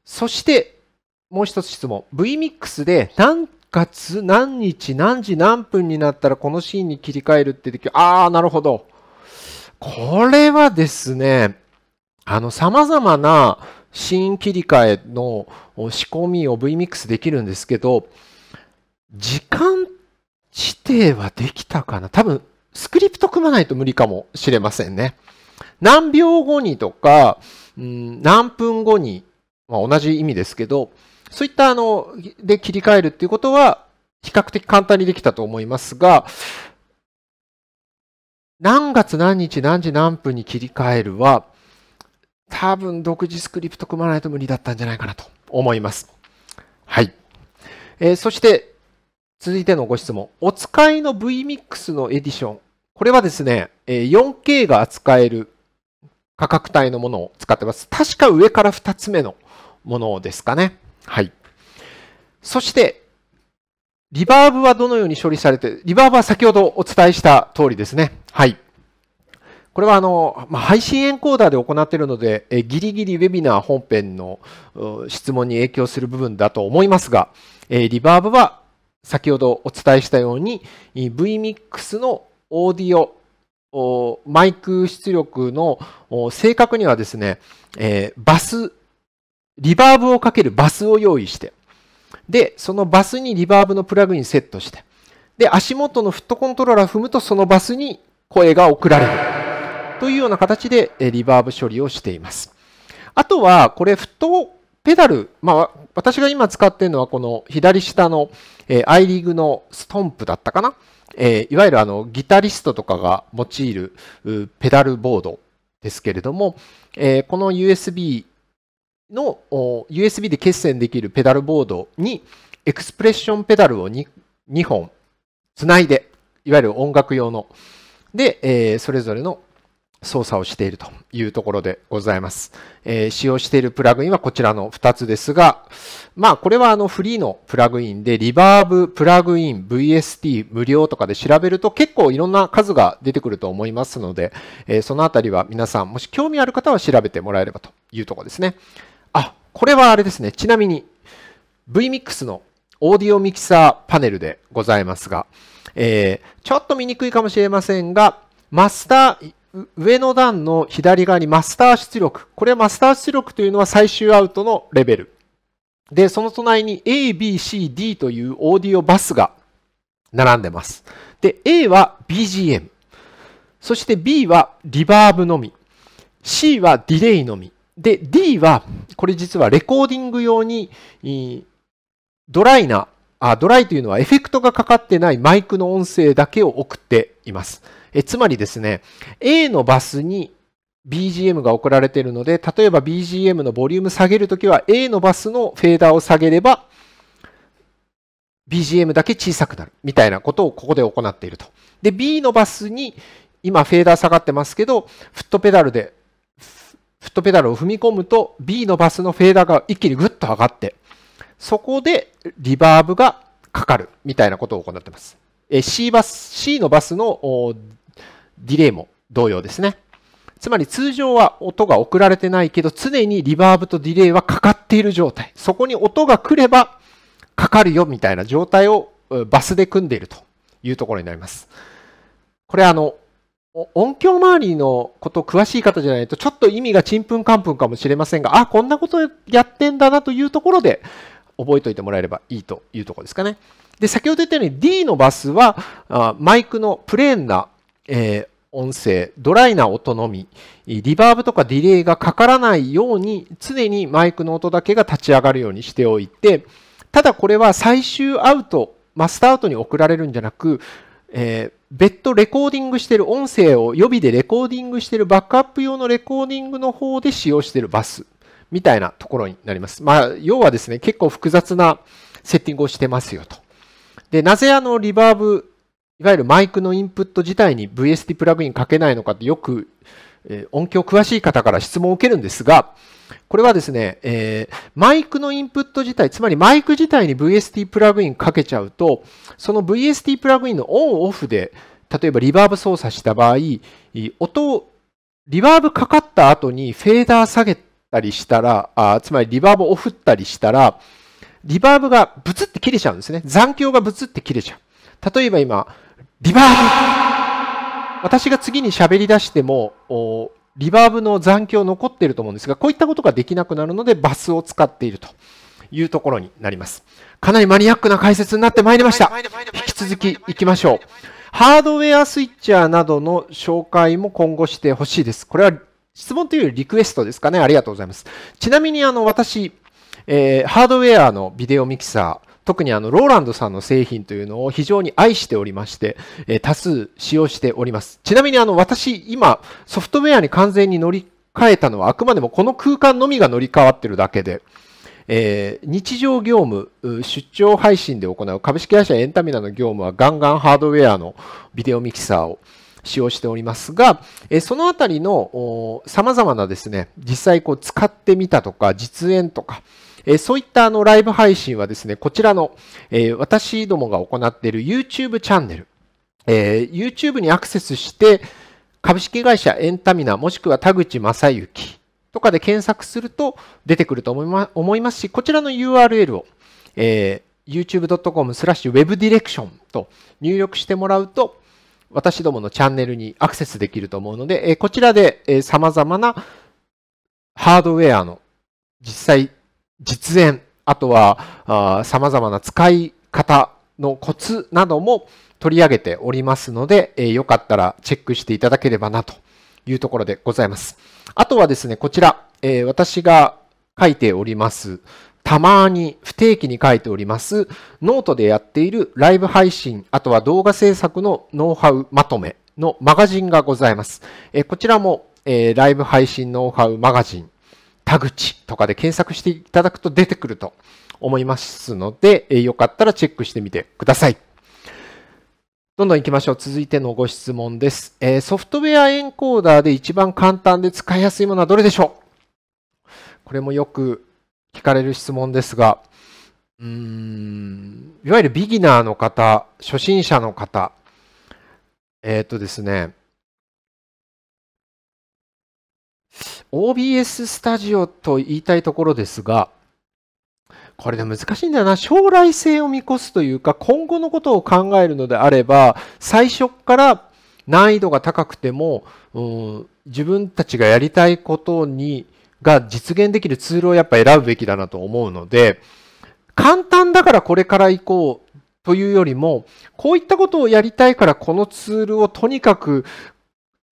そして、もう一つ質問。VMIX で何月、何日、何時、何分になったらこのシーンに切り替えるってできる。あなるほど。これはですね、あの、様々なシーン切り替えの仕込みを VMIX できるんですけど、時間指定はできたかな多分、スクリプト組まないと無理かもしれませんね。何秒後にとか、うん、何分後にまあ、同じ意味ですけど、そういったあの、で切り替えるっていうことは、比較的簡単にできたと思いますが、何月何日何時何分に切り替えるは、多分独自スクリプト組まないと無理だったんじゃないかなと思います。はい。えー、そして、続いてのご質問。お使いの VMIX のエディション。これはですね、え 4K が扱える価格帯のものを使ってます。確か上から2つ目のものですかね。はい。そして、リバーブはどのように処理されて、リバーブは先ほどお伝えした通りですね。はい。これはあの、まあ、配信エンコーダーで行っているので、えギリギリウェビナー本編の質問に影響する部分だと思いますが、えリバーブは先ほどお伝えしたように VMIX のオーディオマイク出力の正確にはですね、えバスリバーブをかけるバスを用意して、で、そのバスにリバーブのプラグインセットして、で、足元のフットコントローラー踏むとそのバスに声が送られる。というような形でリバーブ処理をしています。あとは、これ、フットペダル、まあ、私が今使っているのはこの左下の、えアイリーグのストンプだったかな、えー、いわゆるあのギタリストとかが用いるペダルボードですけれども、えー、この USB の USB で決線できるペダルボードにエクスプレッションペダルを 2, 2本つないで、いわゆる音楽用の、で、えー、それぞれの操作をしているというところでございます。えー、使用しているプラグインはこちらの2つですが、まあこれはあのフリーのプラグインで、リバーブ、プラグイン、VST 無料とかで調べると結構いろんな数が出てくると思いますので、えー、そのあたりは皆さんもし興味ある方は調べてもらえればというところですね。あ、これはあれですね。ちなみに VMIX のオーディオミキサーパネルでございますが、えー、ちょっと見にくいかもしれませんが、マスター、上の段の左側にマスター出力。これはマスター出力というのは最終アウトのレベル。で、その隣に A、B、C、D というオーディオバスが並んでます。で、A は BGM。そして B はリバーブのみ。C はディレイのみ。で、D は、これ実はレコーディング用に、ドライな、あドライというのはエフェクトがかかってないマイクの音声だけを送っています。えつまりですね、A のバスに BGM が送られているので、例えば BGM のボリューム下げるときは A のバスのフェーダーを下げれば BGM だけ小さくなるみたいなことをここで行っていると。で、B のバスに今フェーダー下がってますけど、フットペダルでフットペダルを踏み込むと B のバスのフェーダーが一気にグッと上がってそこでリバーブがかかるみたいなことを行ってます。C, バス C のバスのディレイも同様ですね。つまり通常は音が送られてないけど常にリバーブとディレイはかかっている状態。そこに音が来ればかかるよみたいな状態をバスで組んでいるというところになります。これあの音響周りのこと詳しい方じゃないと、ちょっと意味がちんぷんかんぷんかもしれませんが、あ、こんなことやってんだなというところで、覚えておいてもらえればいいというところですかね。で、先ほど言ったように D のバスは、マイクのプレーンな、えー、音声、ドライな音のみ、リバーブとかディレイがかからないように、常にマイクの音だけが立ち上がるようにしておいて、ただこれは最終アウト、マスターアウトに送られるんじゃなく、えー別途レコーディングしてる音声を予備でレコーディングしてるバックアップ用のレコーディングの方で使用してるバスみたいなところになります。まあ、要はですね、結構複雑なセッティングをしてますよと。で、なぜあのリバーブ、いわゆるマイクのインプット自体に VST プラグインかけないのかってよくえ音響詳しい方から質問を受けるんですが、これはですね、えー、マイクのインプット自体、つまりマイク自体に VST プラグインかけちゃうと、その VST プラグインのオンオフで、例えばリバーブ操作した場合、音を、リバーブかかった後にフェーダー下げたりしたら、あつまりリバーブを振ったりしたら、リバーブがブツって切れちゃうんですね。残響がブツって切れちゃう。例えば今、リバーブ私が次に喋り出してもリバーブの残響残っていると思うんですがこういったことができなくなるのでバスを使っているというところになりますかなりマニアックな解説になってまいりました引き続き行きましょうハードウェアスイッチャーなどの紹介も今後してほしいですこれは質問というよりリクエストですかねありがとうございますちなみにあの私、えー、ハードウェアのビデオミキサー特にあのローランドさんの製品というのを非常に愛しておりまして、え多数使用しております。ちなみにあの私今ソフトウェアに完全に乗り換えたのはあくまでもこの空間のみが乗り換わってるだけで、えー、日常業務、出張配信で行う株式会社エンタミナの業務はガンガンハードウェアのビデオミキサーを使用しておりますが、えー、そのあたりの様々なですね、実際こう使ってみたとか、実演とか、えそういったあのライブ配信はですね、こちらの、え私どもが行っている YouTube チャンネル、え YouTube にアクセスして、株式会社エンタミナもしくは田口正幸とかで検索すると出てくると思いますし、こちらの URL を、え youtube.com スラッシュ webdirection と入力してもらうと、私どものチャンネルにアクセスできると思うので、えこちらで、え様々なハードウェアの実際実演、あとはさまざまな使い方のコツなども取り上げておりますので、えー、よかったらチェックしていただければなというところでございます。あとはですね、こちら、えー、私が書いております、たまに不定期に書いております、ノートでやっているライブ配信、あとは動画制作のノウハウまとめのマガジンがございます。えー、こちらも、えー、ライブ配信ノウハウマガジン田口とかで検索していただくと出てくると思いますので、えよかったらチェックしてみてください。どんどん行きましょう。続いてのご質問です、えソフトウェアエンコーダーで一番簡単で使いやすいものはどれでしょうこれもよく聞かれる質問ですが、うーん、いわゆるビギナーの方、初心者の方、えっ、ー、とですね、OBS スタジオと言いたいところですが、これで難しいんだよな。将来性を見越すというか、今後のことを考えるのであれば、最初から難易度が高くても、うん、自分たちがやりたいことに、が実現できるツールをやっぱ選ぶべきだなと思うので、簡単だからこれから行こうというよりも、こういったことをやりたいからこのツールをとにかく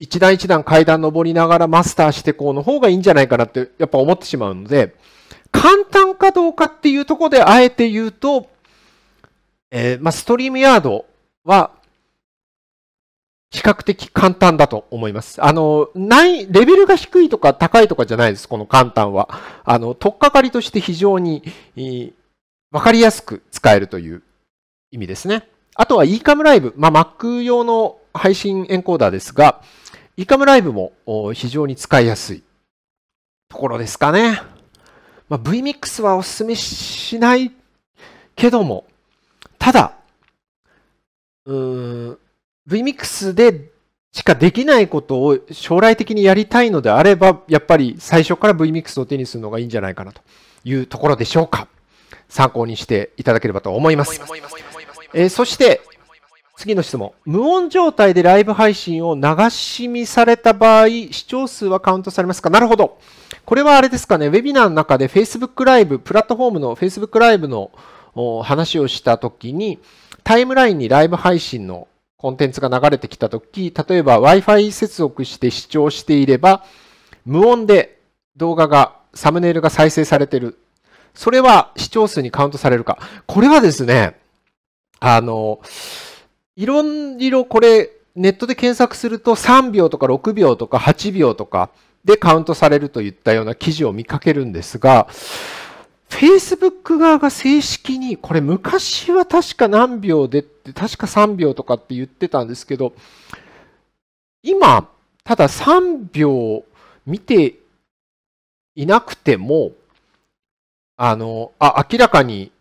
一段一段階段登りながらマスターしてこうの方がいいんじゃないかなってやっぱ思ってしまうので、簡単かどうかっていうところであえて言うと、えー、まあ、ストリームヤードは比較的簡単だと思います。あの、ない、レベルが低いとか高いとかじゃないです、この簡単は。あの、とっかかりとして非常に、えー、わかりやすく使えるという意味ですね。あとは eCam ライブ、まあ、Mac 用の配信エンコーダーですが、イカムライブも非常に使いやすいところですかね。まあ、VMIX はお勧めしないけども、ただ、うーん、VMIX でしかできないことを将来的にやりたいのであれば、やっぱり最初から VMIX を手にするのがいいんじゃないかなというところでしょうか。参考にしていただければと思います。えー、そして、次の質問。無音状態でライブ配信を流し見された場合、視聴数はカウントされますかなるほど。これはあれですかね、ウェビナーの中で Facebook ライブ、プラットフォームの Facebook ライブの話をしたときに、タイムラインにライブ配信のコンテンツが流れてきたとき、例えば Wi-Fi 接続して視聴していれば、無音で動画が、サムネイルが再生されてる。それは視聴数にカウントされるか。これはですね、あの、いろいろこれ、ネットで検索すると3秒とか6秒とか8秒とかでカウントされるといったような記事を見かけるんですが、Facebook 側が正式に、これ昔は確か何秒でって、確か3秒とかって言ってたんですけど、今、ただ3秒見ていなくても、あの、あ、明らかに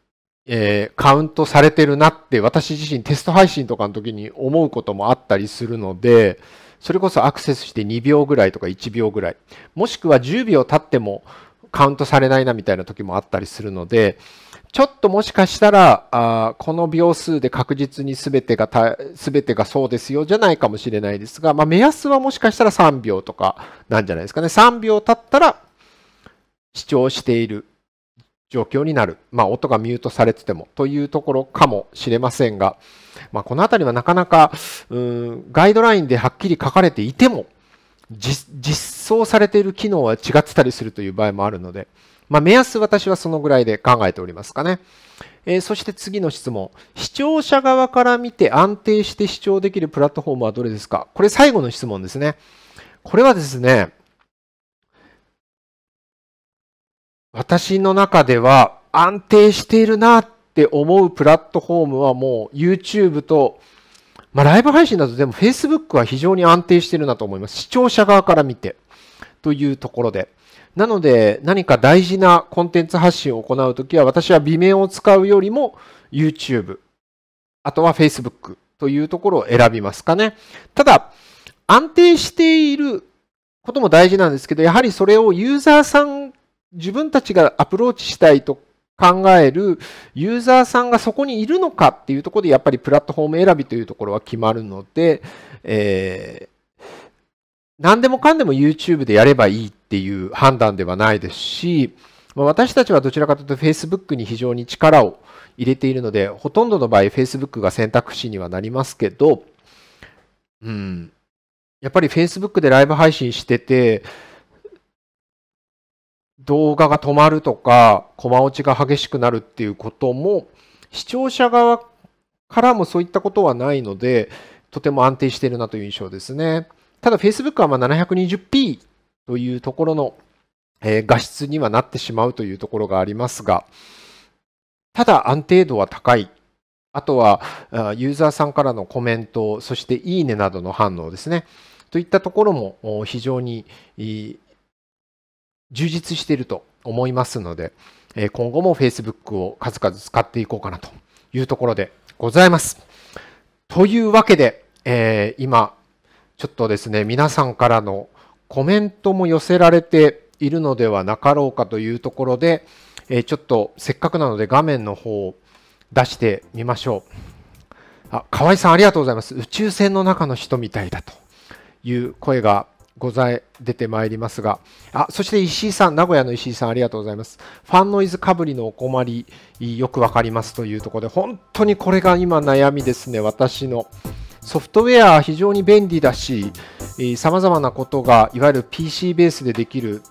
えー、カウントされてるなって私自身テスト配信とかの時に思うこともあったりするのでそれこそアクセスして2秒ぐらいとか1秒ぐらいもしくは10秒経ってもカウントされないなみたいな時もあったりするのでちょっともしかしたらあこの秒数で確実に全てが全てがそうですよじゃないかもしれないですが、まあ、目安はもしかしたら3秒とかなんじゃないですかね3秒経ったら視聴している状況になる。まあ、音がミュートされててもというところかもしれませんが、まあ、このあたりはなかなか、うん、ガイドラインではっきり書かれていても、実装されている機能は違ってたりするという場合もあるので、まあ、目安私はそのぐらいで考えておりますかね。えー、そして次の質問。視聴者側から見て安定して視聴できるプラットフォームはどれですかこれ最後の質問ですね。これはですね、私の中では安定しているなって思うプラットフォームはもう YouTube と、まあ、ライブ配信だとでも Facebook は非常に安定してるなと思います。視聴者側から見てというところで。なので何か大事なコンテンツ発信を行うときは私は微面を使うよりも YouTube、あとは Facebook というところを選びますかね。ただ安定していることも大事なんですけど、やはりそれをユーザーさん自分たちがアプローチしたいと考えるユーザーさんがそこにいるのかっていうところでやっぱりプラットフォーム選びというところは決まるので、えー、何でもかんでも YouTube でやればいいっていう判断ではないですし、ま私たちはどちらかというと Facebook に非常に力を入れているので、ほとんどの場合 Facebook が選択肢にはなりますけど、うん、やっぱり Facebook でライブ配信してて、動画が止まるとか、コマ落ちが激しくなるっていうことも、視聴者側からもそういったことはないので、とても安定しているなという印象ですね。ただ Facebook はま 720p というところの画質にはなってしまうというところがありますが、ただ安定度は高い。あとは、ユーザーさんからのコメント、そしていいねなどの反応ですね。といったところも非常に充実していると思いますので、え今後も Facebook を数々使っていこうかなというところでございます。というわけで、えー、今、ちょっとですね、皆さんからのコメントも寄せられているのではなかろうかというところで、えー、ちょっとせっかくなので画面の方を出してみましょう。あ、河合さんありがとうございます。宇宙船の中の人みたいだという声がござい出てまいりますが、あ、そして石井さん、名古屋の石井さん、ありがとうございます。ファンノイズかぶりのお困り、よくわかりますというところで、本当にこれが今悩みですね、私の。ソフトウェア非常に便利だし、さまざまなことが、いわゆる PC ベースでできる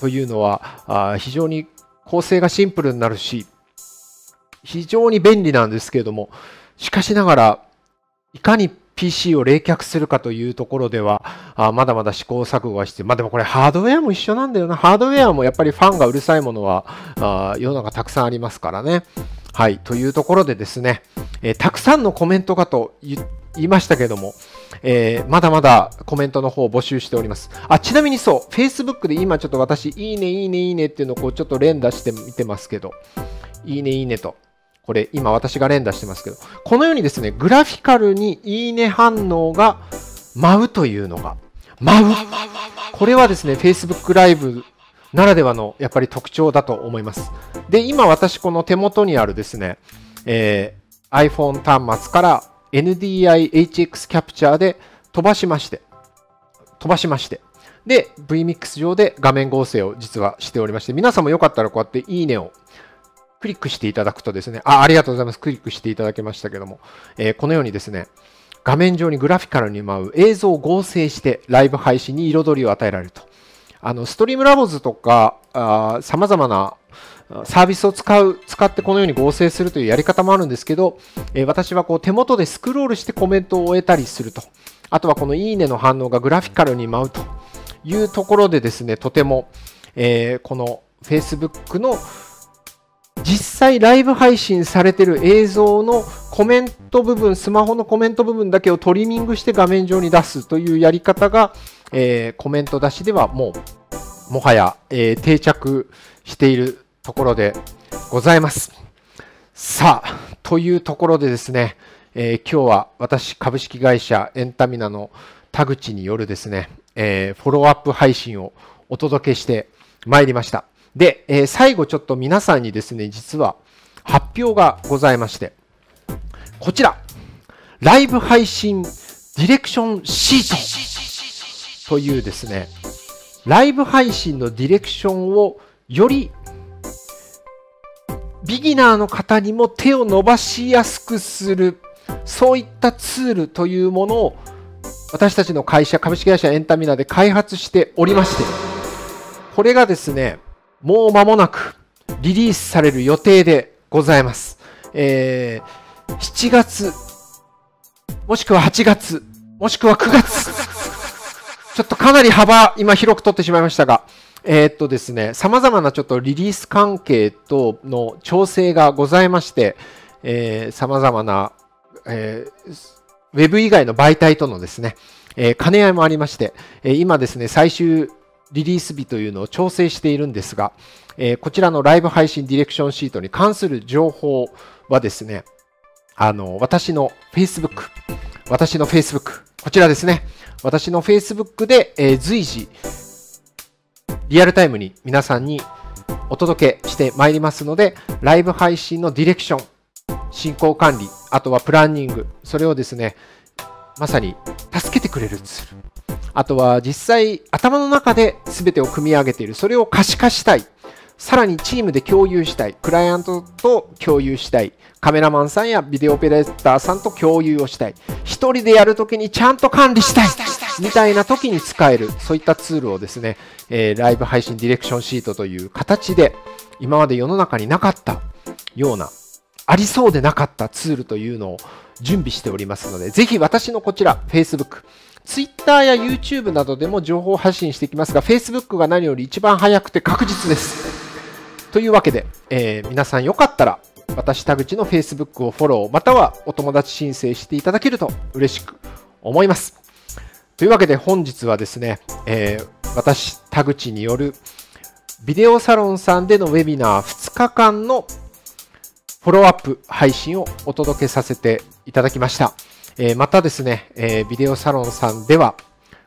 というのは、非常に構成がシンプルになるし、非常に便利なんですけれども、しかしながら、いかに PC を冷却するかというところでは、あまだまだ試行錯誤はして、まあでもこれハードウェアも一緒なんだよな。ハードウェアもやっぱりファンがうるさいものは、あ世の中たくさんありますからね。はい。というところでですね、えー、たくさんのコメントかと言いましたけども、えー、まだまだコメントの方を募集しております。あ、ちなみにそう、Facebook で今ちょっと私、いいね、いいね、いいねっていうのをこうちょっと連打してみてますけど、いいね、いいねと。これ今私が連打してますけど、このようにですね、グラフィカルにいいね反応が舞うというのが、舞うこれはですね、Facebook ライブならではのやっぱり特徴だと思います。で、今私この手元にあるですね、えー、iPhone 端末から NDIHX キャプチャーで飛ばしまして、飛ばしまして、で、VMIX 上で画面合成を実はしておりまして、皆さんもよかったらこうやっていいねをクリックしていただくとですね、あありがとうございます。クリックしていただけましたけども、えー、このようにですね、画面上にグラフィカルに舞う映像を合成してライブ配信に彩りを与えられると。あの、ストリームラボズとか、様々なサービスを使う、使ってこのように合成するというやり方もあるんですけど、えー、私はこう手元でスクロールしてコメントを終えたりすると。あとはこのいいねの反応がグラフィカルに舞うというところでですね、とても、えー、この Facebook の実際ライブ配信されてる映像のコメント部分、スマホのコメント部分だけをトリミングして画面上に出すというやり方が、えー、コメント出しではもう、もはや、えー、定着しているところでございます。さあ、というところでですね、えー、今日は私株式会社エンタミナの田口によるですね、えフォローアップ配信をお届けしてまいりました。で、えー、最後ちょっと皆さんにですね、実は発表がございまして、こちら、ライブ配信ディレクションシートというですね、ライブ配信のディレクションをよりビギナーの方にも手を伸ばしやすくする、そういったツールというものを私たちの会社、株式会社エンタミナで開発しておりまして、これがですね、もう間もなくリリースされる予定でございます。えー、7月、もしくは8月、もしくは9月。ちょっとかなり幅、今広く取ってしまいましたが、えー、っとですね、様々なちょっとリリース関係との調整がございまして、えー、様々な、えー、ウェブ以外の媒体とのですね、えー、兼ね合いもありまして、えー、今ですね、最終リリース日というのを調整しているんですが、えー、こちらのライブ配信ディレクションシートに関する情報はですね、あの、私の Facebook、私の Facebook、こちらですね、私の Facebook で、えー、随時、リアルタイムに皆さんにお届けしてまいりますので、ライブ配信のディレクション、進行管理、あとはプランニング、それをですね、まさに助けてくれるツール、あとは実際頭の中で全てを組み上げているそれを可視化したいさらにチームで共有したいクライアントと共有したいカメラマンさんやビデオオペレーターさんと共有をしたい1人でやるときにちゃんと管理したいみたいな時に使えるそういったツールをですね、えー、ライブ配信ディレクションシートという形で今まで世の中になかったようなありそうでなかったツールというのを準備しておりますので、ぜひ私のこちら、Facebook、Twitter や YouTube などでも情報発信していきますが、Facebook が何より一番早くて確実です。というわけで、えー、皆さんよかったら、私田口の Facebook をフォロー、またはお友達申請していただけると嬉しく思います。というわけで本日はですね、えー、私田口によるビデオサロンさんでのウェビナー2日間のフォローアップ配信をお届けさせていただきました。えー、またですね、えー、ビデオサロンさんでは、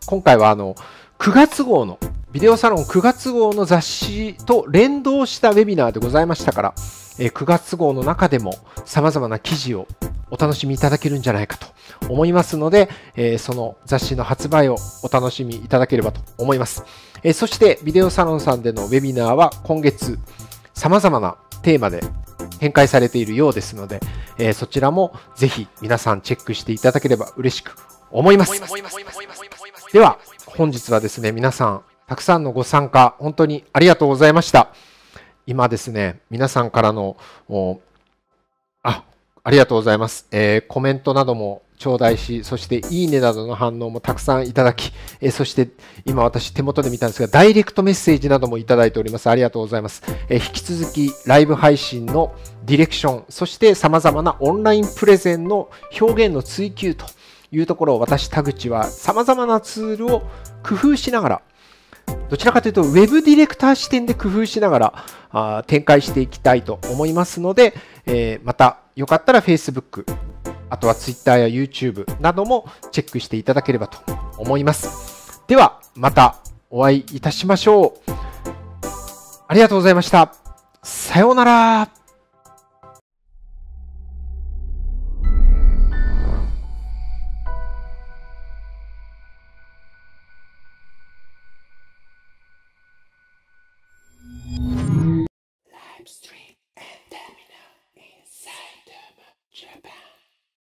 今回はあの、9月号の、ビデオサロン9月号の雑誌と連動したウェビナーでございましたから、え9月号の中でも様々な記事をお楽しみいただけるんじゃないかと思いますので、えその雑誌の発売をお楽しみいただければと思います。えそして、ビデオサロンさんでのウェビナーは今月、様々なテーマで展開されているようですので、えー、そちらもぜひ皆さんチェックしていただければ嬉しく思います。では、本日はですね、皆さん、たくさんのご参加、本当にありがとうございました。今ですね、皆さんからの、あ、ありがとうございます。えー、コメントなども頂戴し、そしていいねなどの反応もたくさんいただき、えそして今私手元で見たんですが、ダイレクトメッセージなどもいただいております。ありがとうございます。え引き続きライブ配信のディレクション、そして様々なオンラインプレゼンの表現の追求というところを私、田口は様々なツールを工夫しながら、どちらかというと、ウェブディレクター視点で工夫しながらあ展開していきたいと思いますので、えー、またよかったら Facebook、あとは Twitter や YouTube などもチェックしていただければと思います。では、またお会いいたしましょう。ありがとうございました。さようなら。